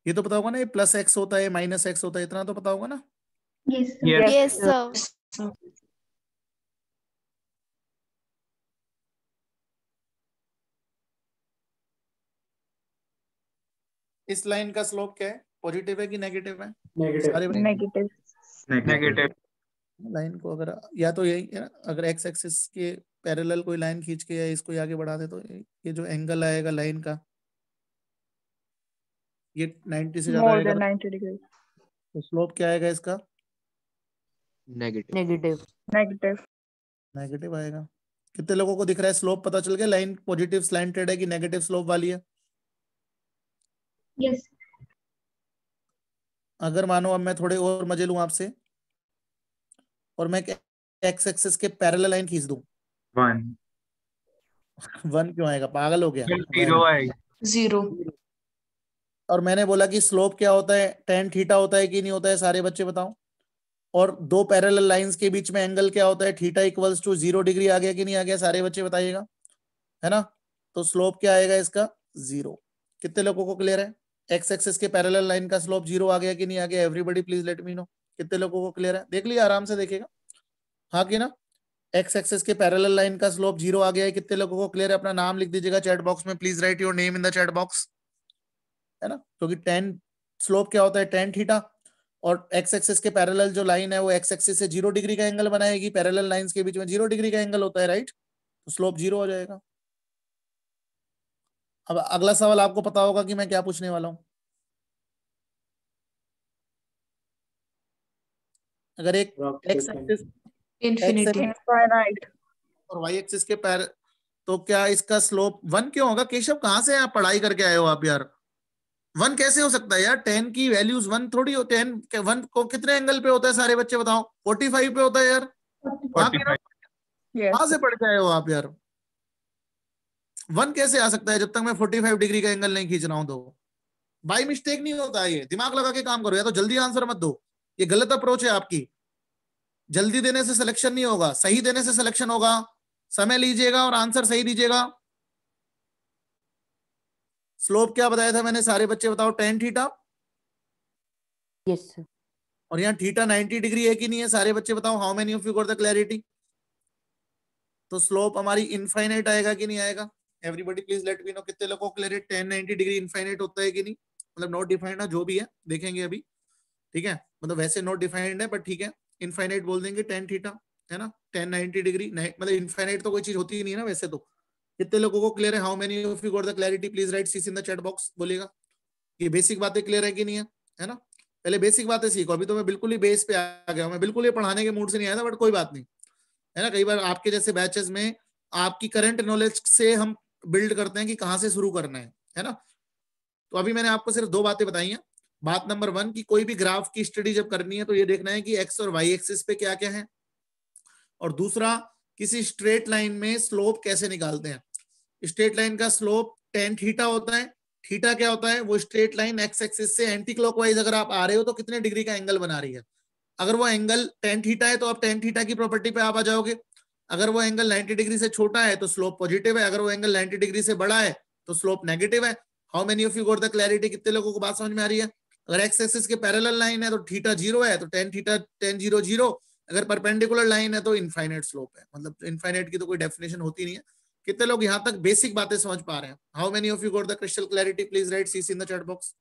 ये तो पता होगा ना ये प्लस एक्स होता है माइनस एक्स होता है इतना तो पता होगा ना यस यस सर इस लाइन का स्लोप क्या है पॉजिटिव है कि नेगेटिव है नेगेटिव नेगेटिव लाइन को अगर या तो यही अगर एक्स एक्सिस के पैरेलल कोई लाइन खींच के या इसको आगे बढ़ा दे तो ये जो एंगल आएगा लाइन का ये 90 से ज्यादा आएगा डिग्री तो स्लोप क्या आएगा इसका नेगेटिव नेगेटिव नेगेटिव आएगा कितने लोगों को दिख रहा है स्लोप पता चल गया लाइन पॉजिटिव स्लैंटेड है कि नेगेटिव स्लोप वाली है यस yes. अगर मानो अब मैं थोड़े और मजे लू आपसे और मैं एक्स एक्सिस के पैरेलल लाइन खींच दूं वन वन क्यों आएगा पागल हो गया जीरो आएगा जीरो और मैंने बोला कि स्लोप क्या होता है टेन थीटा होता है कि नहीं होता है सारे बच्चे बताओ और दो पैरल लाइन के बीच में एंगल क्या होता है theta equals to zero degree आ गया कि नहीं आ गया सारे बच्चे बताइएगा है ना तो स्लोप क्या आएगा इसका जीरो कितने लोगों को क्लियर है एक्स एक्सेस के पैरल लाइन का स्लोप जीरो आ गया कि नहीं आ गया everybody please let me know कितने लोगों को क्लियर है देख लिया आराम से देखेगा हाँ कि ना एक्स एक्सेस के पैरल लाइन का स्लोप जीरो आ गया है कितने लोगों को क्लियर है अपना नाम लिख दीजिएगा चैट बॉक्स में please write your name in the chat box है ना क्योंकि टेन स्लोप क्या होता है टेन थीटा और एक्स एक्सिस के पैरेलल जो लाइन है वो एक्स एक्सिस से जीरो डिग्री का एंगल बनाएगी पैरेलल लाइंस के बीच में जीरो डिग्री का एंगल होता है राइट तो स्लोप जीरो हो जाएगा अब अगला सवाल आपको पता होगा कि मैं क्या पूछने वाला हूं अगर एक और वाई एक्सिस के पैर तो क्या इसका स्लोप वन क्यों होगा केशव कहां से आप पढ़ाई करके आए हो आप यार वन कैसे हो सकता है यार टेन की वैल्यूज वन थोड़ी हो टेन वन को कितने एंगल पे होता है सारे बच्चे बताओ फोर्टी फाइव पे होता है यार कहा से पढ़ के आए हो आप यार वन कैसे आ सकता है जब तक मैं फोर्टी फाइव डिग्री का एंगल नहीं खींच रहा हूँ तो बाई मिस्टेक नहीं होता ये दिमाग लगा के काम करो या तो जल्दी आंसर मत दो ये गलत अप्रोच है आपकी जल्दी देने से सिलेक्शन नहीं होगा सही देने से सिलेक्शन होगा समय लीजिएगा और आंसर सही दीजिएगा स्लोप क्या बताया था मैंने सारे बच्चे बताओ टेन थीटा यस yes, और यहाँ थीटा 90 डिग्री है कि नहीं है सारे बच्चे बताओ how many of you got the clarity तो स्लोप हमारी इनफाइनाइट आएगा कि नहीं आएगा everybody please let me know कितने लोगों को क्लैरिटी नाइनटी डिग्री इनफाइनाइट होता है कि नहीं मतलब नॉट डिफाइंड ना जो भी है देखेंगे अभी ठीक है मतलब वैसे नॉट डिफाइंड है बट ठीक है इनफाइनाइट बोल देंगे टेन थीटा है ना टेन नाइनटी डिग्री मतलब इनफाइनाइट तो कोई चीज होती ही नहीं है ना वैसे तो कितने लोगों को क्लियर है how many of you got the clarity please write cis in the chat box बोलेगा ये बेसिक बातें क्लियर है कि नहीं है है ना पहले बेसिक बातें सीखो अभी तो मैं बिल्कुल ही बेस पे आ गया हूँ मैं बिल्कुल ही पढ़ाने के मूड से नहीं आया था बट कोई बात नहीं है ना कई बार आपके जैसे बैचेस में आपकी करंट नॉलेज से हम बिल्ड करते हैं कि कहाँ से शुरू करना है है ना तो अभी मैंने आपको सिर्फ दो बातें बताई हैं बात नंबर वन की कोई भी ग्राफ की स्टडी जब करनी है तो ये देखना है कि एक्स और वाई एक्सिस पे क्या क्या है और दूसरा किसी स्ट्रेट लाइन में स्लोप कैसे निकालते हैं स्ट्रेट लाइन का स्लोप टेन थीटा होता है थीटा क्या होता है वो स्ट्रेट लाइन एक्स एक्सिस से एंटी क्लॉकवाइज अगर आप आ रहे हो तो कितने डिग्री का एंगल बना रही है अगर वो एंगल टेन थीटा है तो आप टेन थीटा की प्रॉपर्टी पे आप आ जाओगे अगर वो एंगल 90 डिग्री से छोटा है तो स्लोप पॉजिटिव है अगर वो एंगल 90 डिग्री से बड़ा है तो स्लोप नेगेटिव है how many of you got the clarity कितने लोगों को बात समझ में आ रही है अगर एक्स एक्सिस के पैरेलल लाइन है तो थीटा जीरो है तो tan theta tan zero zero अगर परपेंडिकुलर लाइन है तो इनफाइनेट स्लोप है मतलब इनफाइनेट की तो कोई डेफिनेशन होती नहीं है कितने लोग यहां तक बेसिक बातें समझ पा रहे हैं how many of you got the crystal clarity please write C in the chat box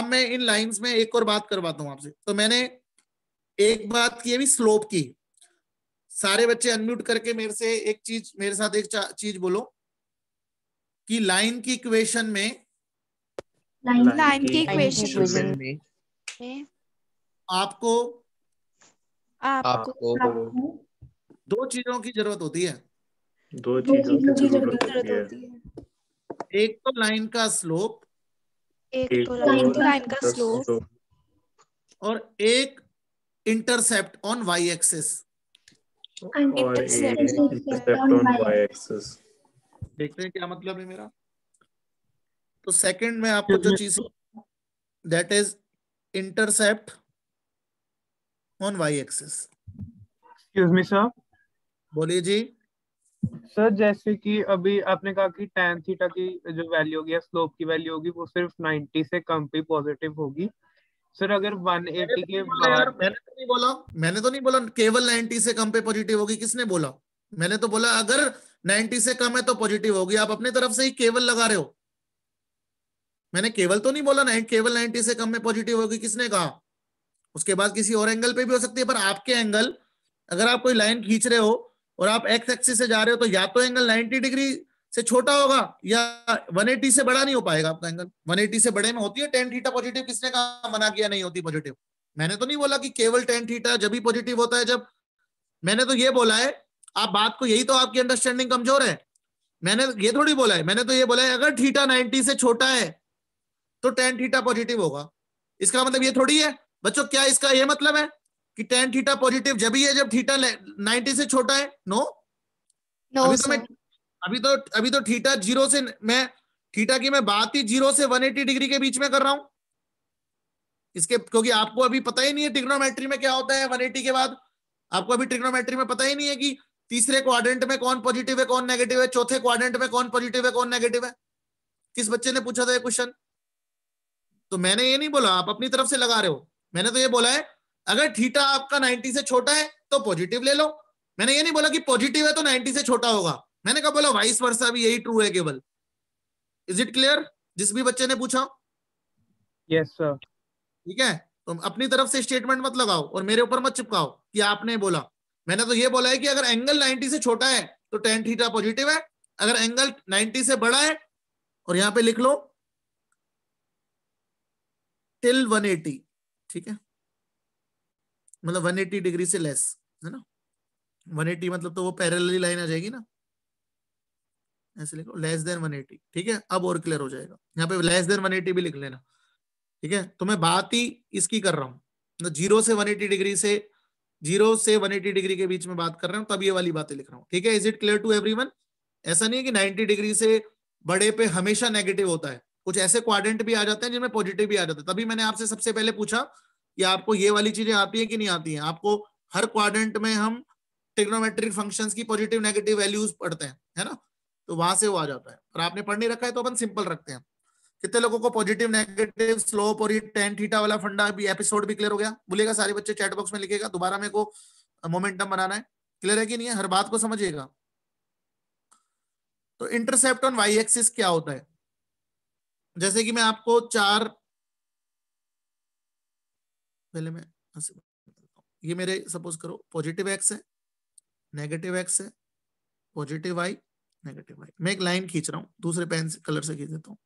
अब मैं इन लाइंस में एक और बात करवाता हूं आपसे तो मैंने एक बात की अभी स्लोप की सारे बच्चे अनम्यूट करके मेरे से एक चीज मेरे साथ एक चीज बोलो कि लाइन की इक्वेशन में लाइन की इक्वेशन में आपको आपको दो चीजों की जरूरत होती है दो चीजों की एक तो लाइन का स्लोप एक, तो, तो लाइन लाइन का स्लोप और एक इंटरसेप्ट ऑन वाई एक्सिस देखते हैं क्या मतलब है मेरा तो सेकंड में आपको जो चीज that is intercept on y axis excuse me sir बोलिए जी सर जैसे कि अभी आपने कहा कि टेन थीटा की जो वैल्यू होगी या स्लोप की वैल्यू होगी वो सिर्फ 90 से कम पे पॉजिटिव होगी सर अगर 180 तो के बाहर मैंने तो नहीं बोला मैंने तो नहीं बोला केवल 90 से कम पे पॉजिटिव होगी किसने बोला मैंने तो बोला अगर 90 से कम है तो पॉजिटिव होगी आप अपनी तरफ से ही केवल लगा रहे हो मैंने केवल तो नहीं बोला ना केवल 90 से कम में पॉजिटिव होगी किसने कहा उसके बाद किसी और एंगल पे भी हो सकती है पर आपके एंगल अगर आप कोई लाइन खींच रहे हो और आप एक्स एक्सिस से जा रहे हो तो या तो एंगल 90 डिग्री से छोटा होगा या 180 से बड़ा नहीं हो पाएगा आपका एंगल 180 से बड़े में होती है टेन थीटा पॉजिटिव किसने कहा मना किया नहीं होती पॉजिटिव मैंने तो नहीं बोला कि केवल टेन थीटा जब भी पॉजिटिव होता है जब मैंने तो ये बोला है आप बात को यही तो आपकी अंडरस्टैंडिंग कमजोर है मैंने तो ये थोड़ी बोला है मैंने तो ये बोला है अगर थीटा 90 से छोटा है तो टेन थीटा पॉजिटिव होगा इसका मतलब ये थोड़ी है बच्चों क्या इसका ये मतलब है कि टेन थीटा पॉजिटिव जब ही है जब थीटा 90 से छोटा है नो no? no, अभी तो अभी तो अभी तो थीटा जीरो से मैं थीटा की मैं बात ही जीरो से 180 डिग्री के बीच में कर रहा हूं इसके क्योंकि आपको अभी पता ही नहीं है ट्रिग्नोमेट्री में क्या होता है 180 के बाद आपको अभी ट्रिग्नोमेट्री में पता ही नहीं है कि तीसरे क्वाड्रेंट में कौन पॉजिटिव है कौन नेगेटिव है चौथे क्वाड्रेंट में कौन पॉजिटिव है कौन नेगेटिव है किस बच्चे ने पूछा था ये क्वेश्चन तो मैंने ये नहीं बोला आप अपनी तरफ से लगा रहे हो मैंने तो ये बोला है अगर थीटा आपका 90 से छोटा है तो पॉजिटिव ले लो मैंने ये नहीं बोला कि पॉजिटिव है तो 90 से छोटा होगा मैंने कहा बोला वाइस वर्षा भी यही ट्रू है केवल इज इट क्लियर जिस भी बच्चे ने पूछा यस सर ठीक है तुम तो अपनी तरफ से स्टेटमेंट मत लगाओ और मेरे ऊपर मत चिपकाओ कि आपने बोला मैंने तो ये बोला है कि अगर एंगल नाइनटी से छोटा है तो टेन थीटा पॉजिटिव है अगर एंगल नाइनटी से बड़ा है और यहां पे लिख लो टिल 180 ठीक है मतलब 180 डिग्री से लेस है ना 180 मतलब तो वो पैरेलली लाइन आ जाएगी ना ऐसे लिखो लेस देन 180 ठीक है अब और क्लियर हो जाएगा यहाँ पे लेस देन 180 भी लिख लेना ठीक है तो मैं बात ही इसकी कर रहा हूँ जीरो मतलब से 180 डिग्री से जीरो से 180 डिग्री के बीच में बात कर रहा हूँ तब ये वाली बातें लिख रहा हूँ ठीक है is it clear to every ऐसा नहीं है कि नाइनटी डिग्री से बड़े पे हमेशा नेगेटिव होता है कुछ ऐसे क्वाड्रेंट भी आ जाते हैं जिनमें पॉजिटिव भी आ जाता है तभी मैंने आपसे सबसे पहले पूछा या आपको ये वाली चीजें आती है कि नहीं आती है आपको हर क्वाड्रेंट में हम टेक्नोमेट्रिक फंक्शंस की पॉजिटिव नेगेटिव वैल्यूज पढ़ते हैं है ना तो वहां से वो आ जाता है और आपने पढ़ नहीं रखा है तो अपन सिंपल रखते हैं कितने लोगों को पॉजिटिव नेगेटिव स्लोप और ये टेन थीटा वाला फंडा भी एपिसोड भी क्लियर हो गया बोलेगा सारे बच्चे चैट बॉक्स में लिखेगा दोबारा मेरे को मोमेंटम बनाना है क्लियर है कि नहीं है हर बात को समझिएगा तो इंटरसेप्ट ऑन वाई एक्सिस क्या होता है जैसे कि मैं आपको चार पहले मैं ये मेरे सपोज करो पॉजिटिव एक्स है नेगेटिव एक्स है पॉजिटिव वाई नेगेटिव वाई मैं एक लाइन खींच रहा हूँ दूसरे पेन से कलर से खींच देता हूँ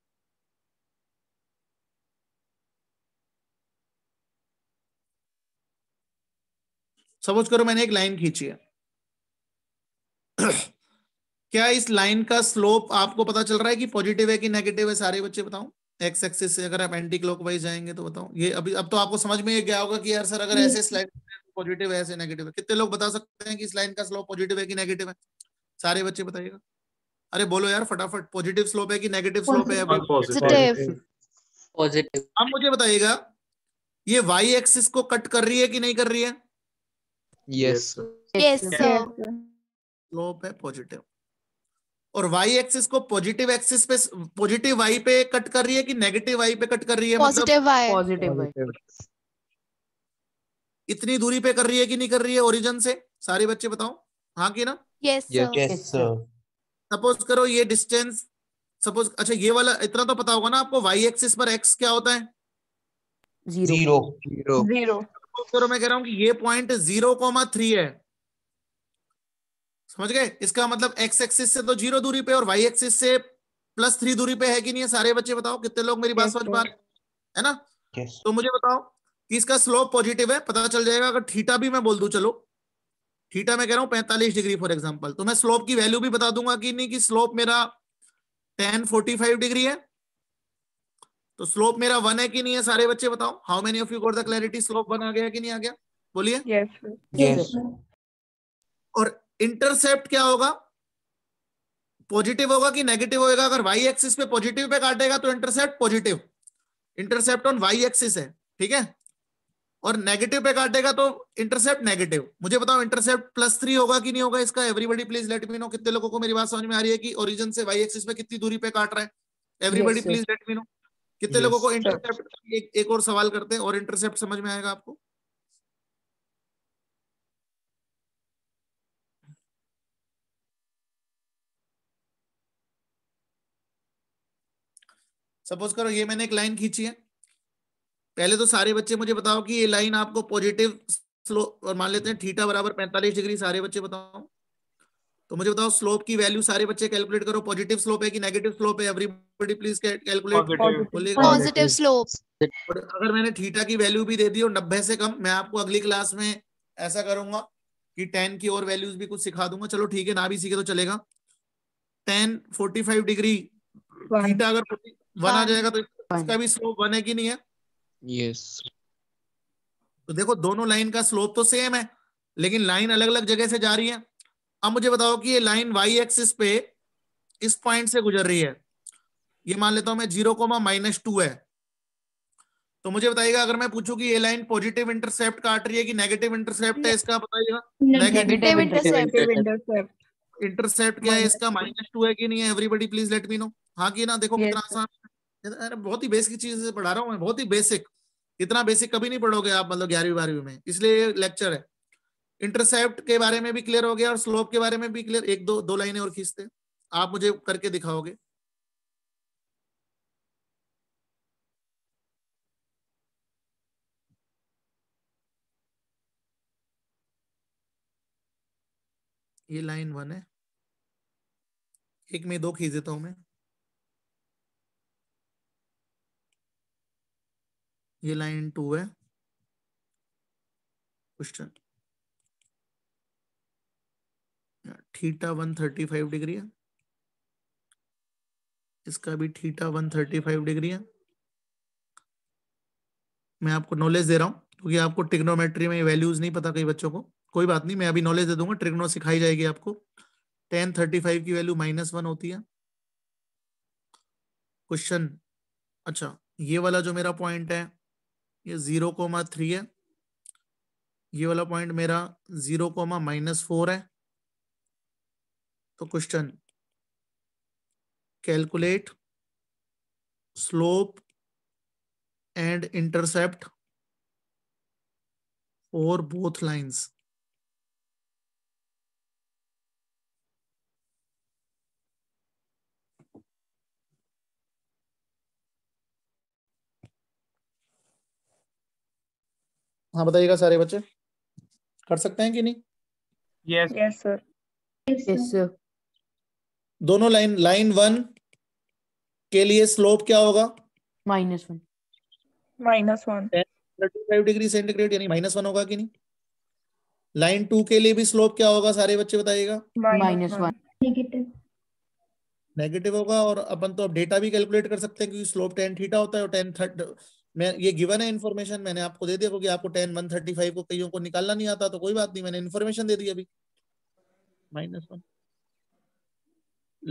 सपोज करो मैंने एक लाइन खींची है क्या इस लाइन का स्लोप आपको पता चल रहा है कि पॉजिटिव है कि नेगेटिव है सारे बच्चे बताऊं एक्स एक्सिस से अगर आप एंटी क्लॉक जाएंगे तो बताओ ये अभी अब तो आपको समझ में ये गया होगा कि यार सर अगर हम्म। ऐसे स्लाइड पॉजिटिव तो है ऐसे नेगेटिव है कितने लोग बता सकते हैं कि इस लाइन का स्लोप पॉजिटिव है कि नेगेटिव है सारे बच्चे बताइएगा अरे बोलो यार फटाफट पॉजिटिव स्लोप है कि नेगेटिव स्लोप है पॉजिटिव आप मुझे बताइएगा ये वाई एक्सिस को कट कर रही है कि नहीं कर रही है यस स्लोप है पॉजिटिव और वाई एक्सिस को पॉजिटिव एक्सिस पे पॉजिटिव वाई पे कट कर रही है कि नेगेटिव वाई पे कट कर रही है पॉजिटिव वाई पॉजिटिव इतनी दूरी पे कर रही है कि नहीं कर रही है ओरिजिन से सारे बच्चे बताओ हाँ कि ना यस यस सपोज करो ये डिस्टेंस सपोज अच्छा ये वाला इतना तो पता होगा ना आपको वाई एक्सिस पर एक्स क्या होता है जीरो जीरो जीरो करो मैं कह रहा हूँ कि ये पॉइंट जीरो कॉमा थ्री है समझ गए इसका मतलब एक्स एक्सिस से तो जीरो दूरी पे और वाई एक्सिस से प्लस थ्री दूरी पे है कि नहीं है सारे बच्चे बताओ कितने लोग मेरी बात समझ पा रहे है ना तो मुझे बताओ कि इसका स्लोप पॉजिटिव है पता चल जाएगा अगर थीटा भी मैं बोल दू चलो थीटा मैं कह रहा हूँ 45 डिग्री फॉर एग्जांपल तो मैं स्लोप की वैल्यू भी बता दूंगा कि नहीं कि स्लोप मेरा टेन फोर्टी डिग्री है तो स्लोप मेरा वन है कि नहीं है सारे बच्चे बताओ how many of you got the clarity slope one आ गया कि नहीं आ गया बोलिए yes, yes. और इंटरसेप्ट क्या होगा पॉजिटिव होगा कि नेगेटिव होगा अगर वाई एक्सिस पे पॉजिटिव पे काटेगा तो intercept positive intercept on y axis है ठीक है और नेगेटिव पे काटेगा तो इंटरसेप्ट नेगेटिव मुझे बताओ इंटरसेप्ट प्लस थ्री होगा कि नहीं होगा इसका everybody please let me know कितने लोगों को मेरी बात समझ में आ रही है कि ओरिजिन से वाई एक्सिस पे कितनी दूरी पे काट रहा है everybody please let me know कितने लोगों को इंटरसेप्ट एक, एक और सवाल करते हैं और इंटरसेप्ट समझ में आएगा आपको सपोज करो ये मैंने एक लाइन खींची है पहले तो सारे बच्चे मुझे बताओ कि ये लाइन आपको पॉजिटिव स्लोप और मान लेते हैं थीटा बराबर पैंतालीस डिग्री सारे बच्चे बताओ तो मुझे बताओ स्लोप की वैल्यू सारे बच्चे कैलकुलेट करो पॉजिटिव स्लोप है कि नेगेटिव स्लोप है everybody please calculate positive slope अगर मैंने थीटा की वैल्यू भी दे दी और नब्बे से कम मैं आपको अगली क्लास में ऐसा करूंगा कि टेन की और वैल्यूज भी कुछ सिखा दूंगा चलो ठीक है ना भी सीखे तो चलेगा tan forty five degree theta अगर वन आ हाँ। जाएगा तो इसका भी स्लोप वन है कि नहीं है यस तो देखो दोनों लाइन का स्लोप तो सेम है लेकिन लाइन अलग अलग जगह से जा रही है अब मुझे बताओ कि ये लाइन वाई एक्सिस पे इस पॉइंट से गुजर रही है ये मान लेता हूं मैं जीरो कोमा माइनस टू है तो मुझे बताइएगा अगर मैं पूछूं कि ये लाइन पॉजिटिव इंटरसेप्ट काट रही है कि नेगेटिव इंटरसेप्ट है इसका बताइएगा नेगेटिव इंटरसेप्ट इंटरसेप्ट क्या है इसका माइनस टू है कि नहीं है everybody please let me know हाँ कि ना देखो कितना आसान अरे बहुत ही बेसिक चीज से पढ़ा रहा हूँ बहुत ही बेसिक इतना बेसिक कभी नहीं पढ़ोगे आप मतलब ग्यारहवीं बारहवीं में इसलिए लेक्चर है इंटरसेप्ट के बारे में भी क्लियर हो गया और स्लोप के बारे में भी क्लियर एक दो दो लाइनें और खींचते आप मुझे करके दिखाओगे ये लाइन वन है एक में दो खींच देता हूं मैं ये लाइन टू है question theta one thirty five degree है इसका भी theta one thirty five degree है मैं आपको नॉलेज दे रहा हूं क्योंकि आपको ट्रिग्नोमेट्री में वैल्यूज नहीं पता कई बच्चों को कोई बात नहीं मैं अभी नॉलेज दे दूंगा ट्रिग्नो सिखाई जाएगी आपको टेन थर्टी फाइव की वैल्यू माइनस वन होती है क्वेश्चन अच्छा ये वाला जो मेरा पॉइंट है ये जीरो कोमा थ्री है ये वाला पॉइंट मेरा जीरो कोमा माइनस फोर है तो question calculate slope and intercept और बोथ लाइंस हाँ बताइएगा सारे बच्चे कर सकते हैं कि नहीं यस यस सर दोनों लाइन लाइन वन के लिए स्लोप क्या होगा minus one minus one thirty five degree centigrade यानी माइनस वन होगा कि नहीं लाइन टू के लिए भी स्लोप क्या होगा सारे बच्चे बताइएगा माइनस वन नेगेटिव होगा और अपन तो अब डेटा भी कैलकुलेट कर सकते हैं क्योंकि स्लोप टेन थीटा होता है और टेन मैं ये गिवन है इन्फॉर्मेशन मैंने आपको दे दिया क्योंकि आपको टेन वन थर्टी फाइव को कईयों को निकालना नहीं आता तो कोई बात नहीं मैंने इन्फॉर्मेशन दे दी अभी माइनस वन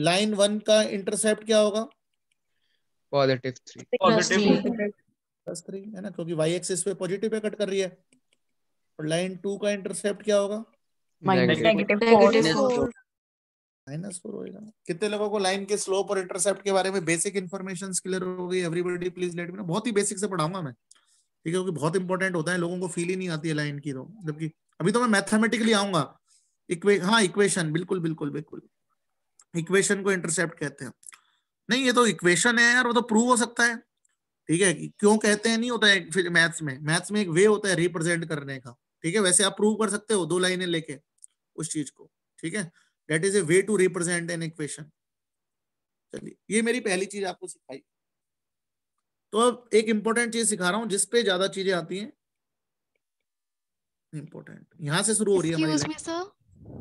लाइन वन का इंटरसेप्ट क्या होगा पॉजिटिव थ्री प्लस थ्री है ना क्योंकि वाई एक्सिस पे पॉजिटिव पे कट कर रही है और लाइन टू का इंटरसेप्ट क्या होगा minus negative four minus four होगा कितने लोगों को लाइन के स्लोप और इंटरसेप्ट के बारे में बेसिक इन्फॉर्मेशन क्लियर हो गई एवरीबडी प्लीज लेट मी बहुत ही बेसिक से पढ़ाऊंगा मैं ठीक है क्योंकि बहुत इंपॉर्टेंट होता है लोगों को फील ही नहीं आती है लाइन की तो जबकि अभी तो मैं मैथमेटिकली आऊंगा इक्वे हाँ इक्वेशन बिल्कुल बिल्कुल बिल्कुल इक्वेशन को इंटरसेप्ट कहते हैं नहीं ये तो इक्वेशन है यार वो तो प्रूव हो सकता है ठीक है क्यों कहते हैं नहीं होता है फिर मैथ्स में मैथ्स में एक वे होता है रिप्रेजेंट करने का ठीक है वैसे आप प्रूव कर सकते हो दो लाइनें लेके उस चीज को ठीक है that is a way to represent an equation चलिए ये मेरी पहली चीज आपको सिखाई तो अब एक इंपॉर्टेंट चीज सिखा रहा हूं जिसपे ज्यादा चीजें आती हैं इम्पोर्टेंट यहाँ से शुरू हो रही है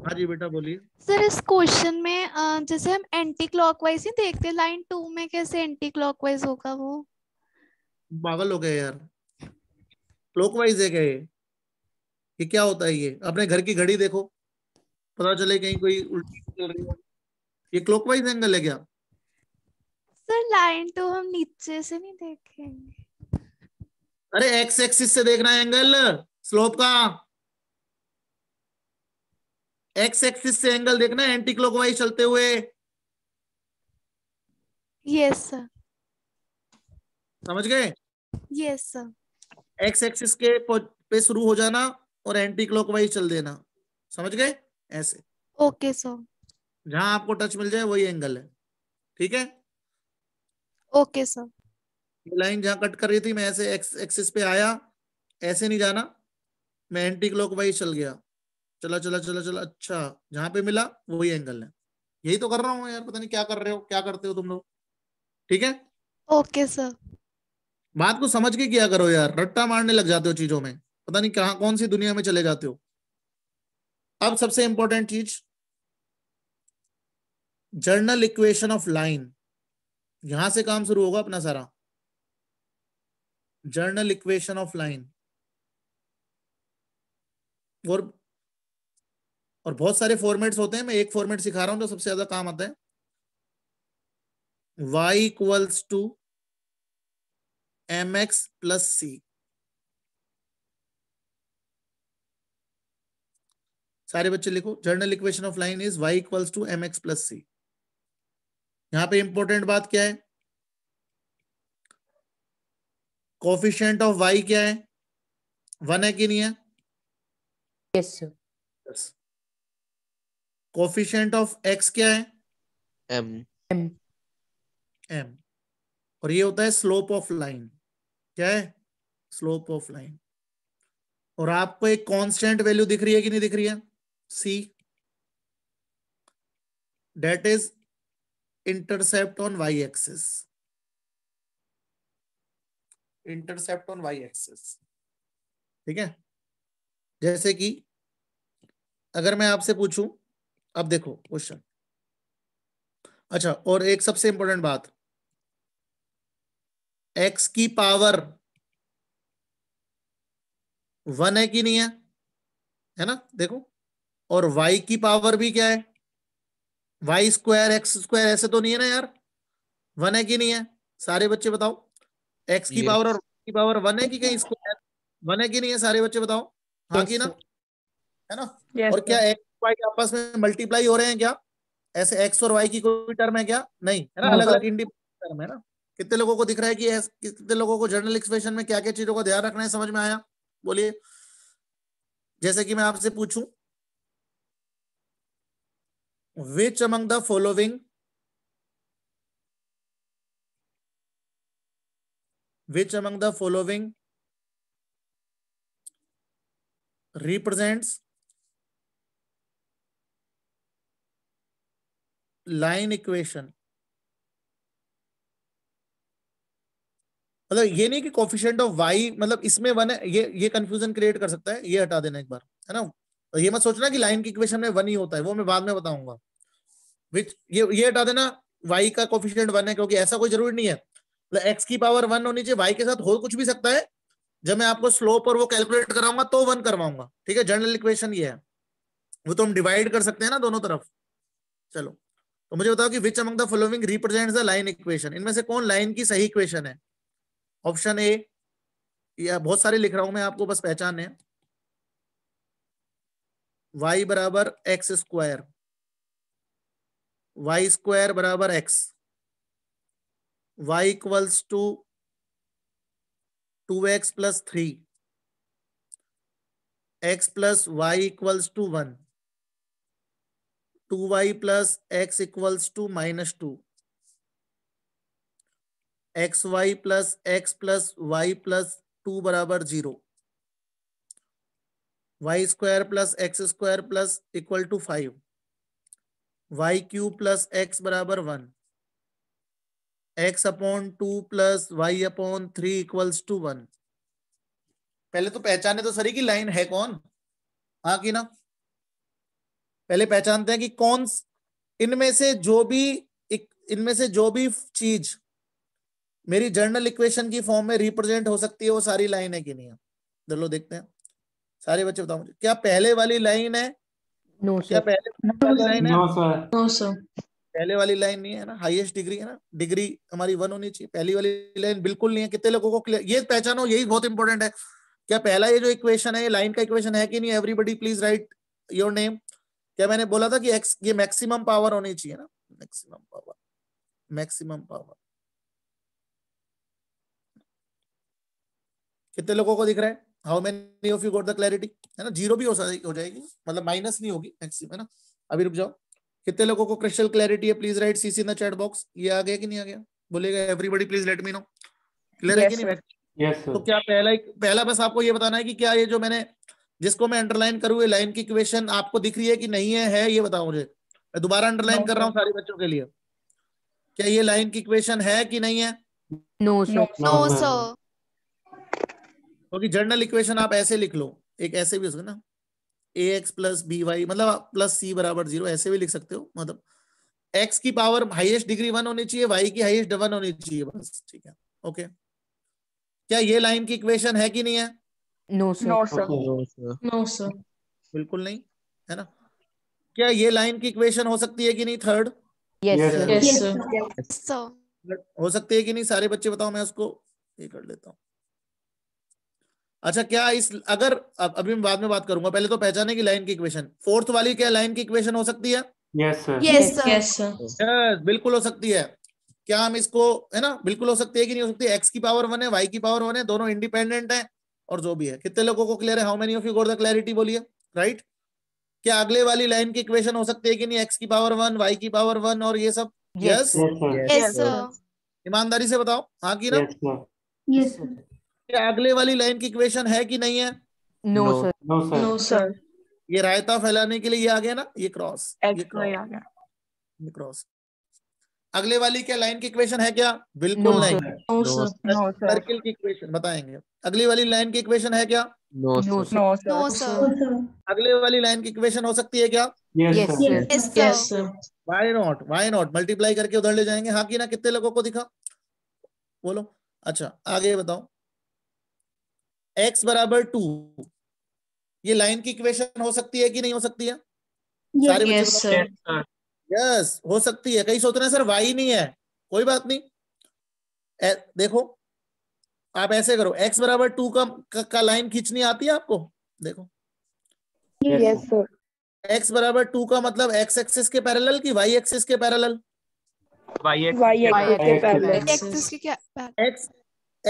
हाँ जी बेटा बोलिए सर इस क्वेश्चन में जैसे हम एंटी क्लॉकवाइज ही देखते हैं लाइन टू में कैसे एंटी क्लॉकवाइज होगा वो पागल हो गए यार क्लॉकवाइज है क्या ये ये क्या होता है ये अपने घर की घड़ी देखो पता चले कहीं कोई उल्टी चल रही है ये क्लॉकवाइज एंगल है क्या सर लाइन तो हम नीचे से नहीं देखेंगे अरे एक्स एक्सिस से देखना है एंगल स्लोप का एक्स एक्सिस से एंगल देखना है एंटी क्लॉकवाइज चलते हुए यस सर समझ गए यस सर एक्स एक्सिस के पे शुरू हो जाना और एंटी क्लॉकवाइज चल देना समझ गए ऐसे ओके सर जहां आपको टच मिल जाए वही एंगल है ठीक है ओके सर लाइन जहां कट कर रही थी मैं ऐसे एक्स एक्सिस पे आया ऐसे नहीं जाना मैं एंटी क्लॉक वाइज चल गया चला चला चला चला अच्छा जहां पे मिला वही एंगल है यही तो कर रहा हूँ यार पता नहीं क्या कर रहे हो क्या करते हो तुम लोग ठीक है ओके सर बात को समझ के किया करो यार रट्टा मारने लग जाते हो चीजों में पता नहीं कहा कौन सी दुनिया में चले जाते हो अब सबसे इंपॉर्टेंट चीज जर्नल इक्वेशन ऑफ लाइन यहां से काम शुरू होगा अपना सारा जर्नल इक्वेशन ऑफ लाइन और और बहुत सारे फॉर्मेट्स होते हैं मैं एक फॉर्मेट सिखा रहा हूं जो सबसे ज्यादा काम आता है y equals to m x plus c सारे बच्चे लिखो general equation of line is y equals to m x plus c यहां पर इंपॉर्टेंट बात क्या है कॉफिशेंट ऑफ वाई क्या है वन है कि नहीं है yes yes, coefficient of x क्या है एम एम एम और ये होता है स्लोप ऑफ लाइन क्या है स्लोप ऑफ लाइन और आपको एक कांस्टेंट वैल्यू दिख रही है कि नहीं दिख रही है C. That is intercept on y-axis. Intercept on y-axis. ठीक है जैसे कि अगर मैं आपसे पूछूं अब देखो क्वेश्चन अच्छा और एक सबसे इंपॉर्टेंट बात x की पावर वन है कि नहीं है है ना देखो और वाई की पावर भी क्या है वाई स्क्वायर एक्स स्क्वायर ऐसे तो नहीं है ना यार वन है कि नहीं है सारे बच्चे बताओ एक्स की पावर और की पावर वन है कि कहीं स्क्वायर वन है कि नहीं है सारे बच्चे बताओ हाँ कि ना है ना और क्या एक्स वाई के आपस में मल्टीप्लाई हो रहे हैं क्या ऐसे एक्स और वाई की कोई टर्म है क्या नहीं है ना अलग अलग इंडिपेंडेंट टर्म है ना कितने लोगों को दिख रहा है कि कितने लोगों को जर्नल एक्सप्रेशन में क्या क्या चीजों का ध्यान रखना है समझ में आया बोलिए जैसे कि मैं आपसे पूछूं which among the following which among the following represents line equation मतलब ये नहीं कि कॉफिशियंट ऑफ वाई मतलब इसमें वन है ये ये कंफ्यूजन क्रिएट कर सकता है ये हटा देना एक बार है ना तो ये मत सोचना कि लाइन की इक्वेशन में वन ही होता है वो मैं बाद में बताऊंगा विच ये ये हटा देना वाई का कोफिशियंट वन है क्योंकि ऐसा कोई जरूरी नहीं है मतलब एक्स की पावर वन होनी चाहिए वाई के साथ हो कुछ भी सकता है जब मैं आपको स्लोप और वो कैलकुलेट कराऊंगा तो वन करवाऊंगा ठीक है जनरल इक्वेशन ये है वो तो हम डिवाइड कर सकते हैं ना दोनों तरफ चलो तो मुझे बताओ कि which among the following represent the line equation इनमें से कौन लाइन की सही इक्वेशन है ऑप्शन ए या बहुत सारे लिख रहा हूं मैं आपको बस पहचान है वाई बराबर एक्स स्क्वायर वाई स्क्वायर बराबर x y equals to two x plus three x plus y equals to one two y plus x equals to minus two x y plus x plus y plus two बराबर zero y square plus x square plus equal to five y q plus x बराबर one x upon two plus y upon three equals to one पहले तो पहचाने तो sir की line है कौन हाँ कि ना पहले पहचानते हैं कि कौन इनमें से जो भी इनमें से जो भी चीज मेरी जर्नल इक्वेशन की फॉर्म में रिप्रेजेंट हो सकती है वो सारी लाइन है कि नहीं है चलो देखते हैं सारे बच्चे बताओ मुझे क्या पहले वाली लाइन है नो no, क्या पहले वाली लाइन है नो सर पहले वाली लाइन नहीं है ना हाईएस्ट डिग्री है ना डिग्री हमारी वन होनी चाहिए पहली वाली लाइन बिल्कुल नहीं है कितने लोगों को क्लियर ये पहचानो यही बहुत इंपॉर्टेंट है क्या पहला ये जो इक्वेशन है ये लाइन का इक्वेशन है कि नहीं everybody please write your name क्या मैंने बोला था कि एक्स ये मैक्सिमम पावर होनी चाहिए ना मैक्सिमम पावर मैक्सिमम पावर कितने लोगों को दिख रहा है how many of you got the clarity है ना जीरो भी हो, हो जाएगी मतलब माइनस नहीं होगी मैक्सिम है ना अभी रुक जाओ कितने लोगों को क्रिस्टल क्लैरिटी है please write CC in the chat box ये आ गया कि नहीं आ गया बोलेगा everybody please let me know clear है कि नहीं yes, तो क्या पहला पहला बस आपको ये बताना है कि क्या ये जो मैंने जिसको मैं अंडरलाइन करूँ लाइन की क्वेश्चन आपको दिख रही है कि नहीं है, है ये बताओ मुझे मैं दोबारा अंडरलाइन no, कर रहा हूँ सारे बच्चों के लिए क्या ये लाइन की क्वेश्चन है कि नहीं है नो सर नो सर क्योंकि जर्नल इक्वेशन आप ऐसे लिख लो एक ऐसे भी हो सकता ना a x plus b y मतलब प्लस सी बराबर जीरो ऐसे भी लिख सकते हो मतलब एक्स की पावर हाईएस्ट डिग्री वन होनी चाहिए वाई की हाईएस्ट वन होनी चाहिए बस ठीक है ओके क्या ये लाइन की इक्वेशन है कि नहीं है नो सर नो सर बिल्कुल नहीं है ना क्या ये लाइन की इक्वेशन हो सकती है कि नहीं थर्ड यस सर हो सकती है कि नहीं सारे बच्चे बताओ मैं उसको ये कर लेता हूँ अच्छा क्या इस अगर अब, अभी मैं बाद में बात करूंगा पहले तो पहचाने की लाइन की इक्वेशन फोर्थ वाली क्या लाइन की इक्वेशन हो सकती है यस यस बिल्कुल हो सकती है क्या हम इसको है ना बिल्कुल हो सकती है कि नहीं हो सकती एक्स की पावर वन है वाई की पावर वन है दोनों इंडिपेंडेंट है और जो भी है कितने लोगों को क्लियर है how many of you got the clarity बोलिए राइट क्या अगले वाली लाइन की इक्वेशन हो सकती है कि नहीं एक्स की पावर वन वाई की पावर वन और ये सब यस ईमानदारी से बताओ हाँ की ना यस क्या अगले वाली लाइन की इक्वेशन है कि नहीं है नो सर नो सर ये रायता फैलाने के लिए ये आ गया ना ये क्रॉस ये क्रॉस अगले वाली क्या लाइन की इक्वेशन है क्या बिल्कुल नहीं सर्किल की इक्वेशन बताएंगे अगली वाली लाइन की इक्वेशन है क्या नो सर अगले वाली लाइन की इक्वेशन हो सकती है क्या why not why not multiply करके उधर ले जाएंगे हाँ की ना कितने लोगों को दिखा बोलो अच्छा आगे बताओ x बराबर टू ये लाइन की इक्वेशन हो सकती है कि नहीं हो सकती है सारे यस yes, हो सकती है कहीं सोच रहे सर वाई नहीं है कोई बात नहीं ए, देखो आप ऐसे करो x बराबर टू का, का, का लाइन खींचनी आती है आपको देखो यस सर x बराबर टू का मतलब x एक्सिस के पैरेलल की y एक्सिस के पैरेलल y एक्सिस के पैरेलल x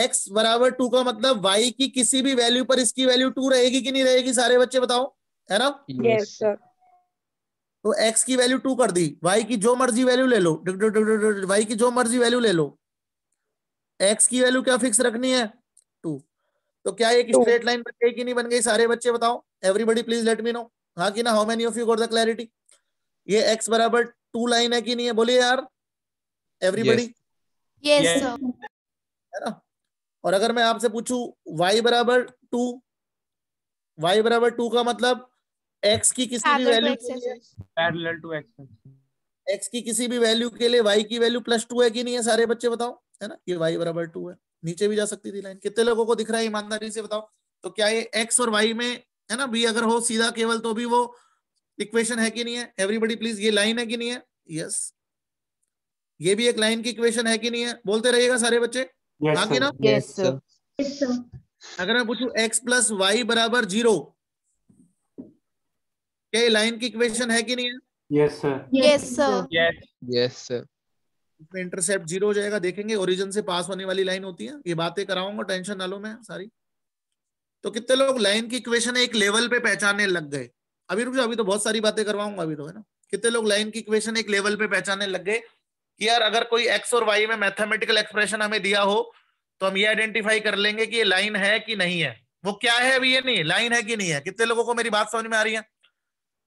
एक्स बराबर टू का मतलब वाई की किसी भी वैल्यू पर इसकी वैल्यू टू रहेगी कि नहीं रहेगी सारे बच्चे बताओ है ना yes, तो एक्स की वैल्यू टू कर दी वाई की जो मर्जी वैल्यू ले लो वाई की जो मर्जी वैल्यू ले लो एक्स की वैल्यू क्या फिक्स रखनी है टू तो क्या एक स्ट्रेट लाइन बन गई कि नहीं बन गई सारे बच्चे बताओ everybody please let me know हाँ कि ना how many of you got the clarity ये एक्स बराबर टू लाइन है कि नहीं है बोलिए यार एवरीबडी यस है ना और अगर मैं आपसे पूछू वाई बराबर टू वाई बराबर टू का मतलब एक्स की किसी भी value parallel to x x की किसी भी वैल्यू के लिए वाई की वैल्यू प्लस टू है कि नहीं है सारे बच्चे बताओ है ना कि वाई बराबर टू है नीचे भी जा सकती थी लाइन कितने लोगों को दिख रहा है ईमानदारी से बताओ तो क्या ये एक्स और वाई में है ना बी अगर हो सीधा केवल तो भी वो इक्वेशन है कि नहीं है एवरीबडी प्लीज ये लाइन है कि नहीं है यस yes. ये भी एक लाइन की इक्वेशन है कि नहीं है बोलते रहिएगा सारे बच्चे yes, ना yes, sir. अगर मैं पूछू एक्स प्लस वाई बराबर जीरो क्या लाइन की इक्वेशन है कि नहीं है yes yes sir sir intercept zero हो जाएगा देखेंगे ओरिजिन से पास होने वाली लाइन होती है ये बातें कराऊंगा टेंशन ना लो मैं सारी तो कितने लोग लाइन की इक्वेशन एक लेवल पे पहचानने लग गए अभी रुक जाओ अभी तो बहुत सारी बातें करवाऊंगा अभी तो है ना कितने लोग लाइन की इक्वेशन एक लेवल पे पहचानने लग गए कि यार अगर कोई एक्स और वाई में मैथमेटिकल एक्सप्रेशन हमें दिया हो तो हम ये आइडेंटिफाई कर लेंगे कि ये लाइन है कि नहीं है वो क्या है अभी ये नहीं लाइन है कि नहीं है कितने लोगों को मेरी बात समझ में आ रही है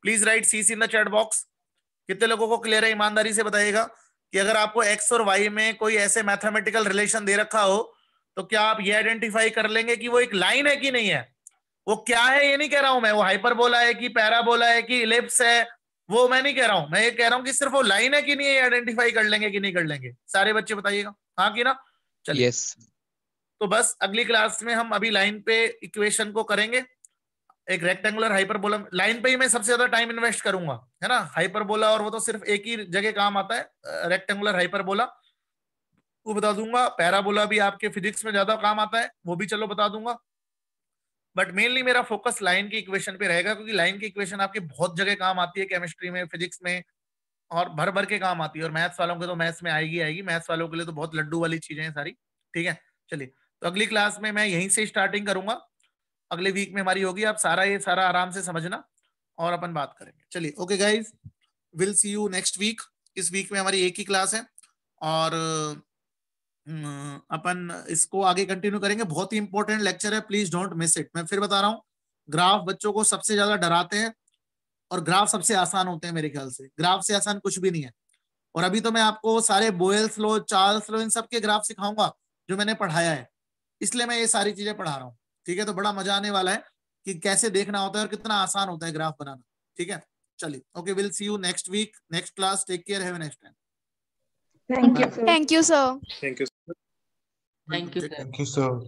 please write C C the chat box कितने लोगों को क्लियर है ईमानदारी से बताइएगा कि अगर आपको एक्स और वाई में कोई ऐसे मैथमेटिकल रिलेशन दे रखा हो तो क्या आप ये आइडेंटिफाई कर लेंगे कि वो एक लाइन है कि नहीं है वो क्या है ये नहीं कह रहा हूं मैं वो हाइपर बोला है कि पैराबोला है कि इलिप्स है वो मैं नहीं कह रहा हूं मैं ये कह रहा हूं कि सिर्फ वो लाइन है कि नहीं आइडेंटिफाई कर लेंगे कि नहीं कर लेंगे सारे बच्चे बताइएगा हाँ कि ना चलिए yes. तो बस अगली क्लास में हम अभी लाइन पे इक्वेशन को करेंगे एक रेक्टेंगुलर हाइपरबोला लाइन पे ही मैं सबसे ज्यादा टाइम इन्वेस्ट करूंगा है ना हाइपरबोला और वो तो सिर्फ एक ही जगह काम आता है रेक्टेंगुलर हाइपरबोला वो बता दूंगा पैराबोला भी आपके फिजिक्स में ज्यादा काम आता है वो भी चलो बता दूंगा बट मेनली मेरा फोकस लाइन की इक्वेशन पे रहेगा क्योंकि लाइन की इक्वेशन आपके बहुत जगह काम आती है केमिस्ट्री में फिजिक्स में और भर भर के काम आती है और मैथ्स वालों के तो मैथ्स में आएगी आएगी मैथ्स वालों के लिए तो बहुत लड्डू वाली चीजें हैं सारी ठीक है चलिए तो अगली क्लास में मैं यहीं से स्टार्टिंग करूंगा अगले वीक में हमारी होगी आप सारा ये सारा आराम से समझना और अपन बात करेंगे चलिए okay guys will see you next week इस वीक में हमारी एक ही क्लास है और अपन इसको आगे कंटिन्यू करेंगे बहुत ही इंपॉर्टेंट लेक्चर है प्लीज डोंट मिस इट मैं फिर बता रहा हूँ ग्राफ बच्चों को सबसे ज्यादा डराते हैं और ग्राफ सबसे आसान होते हैं मेरे ख्याल से ग्राफ से आसान कुछ भी नहीं है और अभी तो मैं आपको सारे बोयल्स लो चार्ल्स लो इन सबके ग्राफ सिखाऊंगा जो मैंने पढ़ाया है इसलिए मैं ये सारी चीजें पढ़ा रहा हूँ ठीक है तो बड़ा मजा आने वाला है कि कैसे देखना होता है और कितना आसान होता है ग्राफ बनाना ठीक है चलिए okay will see you next week next class take care है thank you thank you sir thank you Thank you. Sir. Thank you, sir.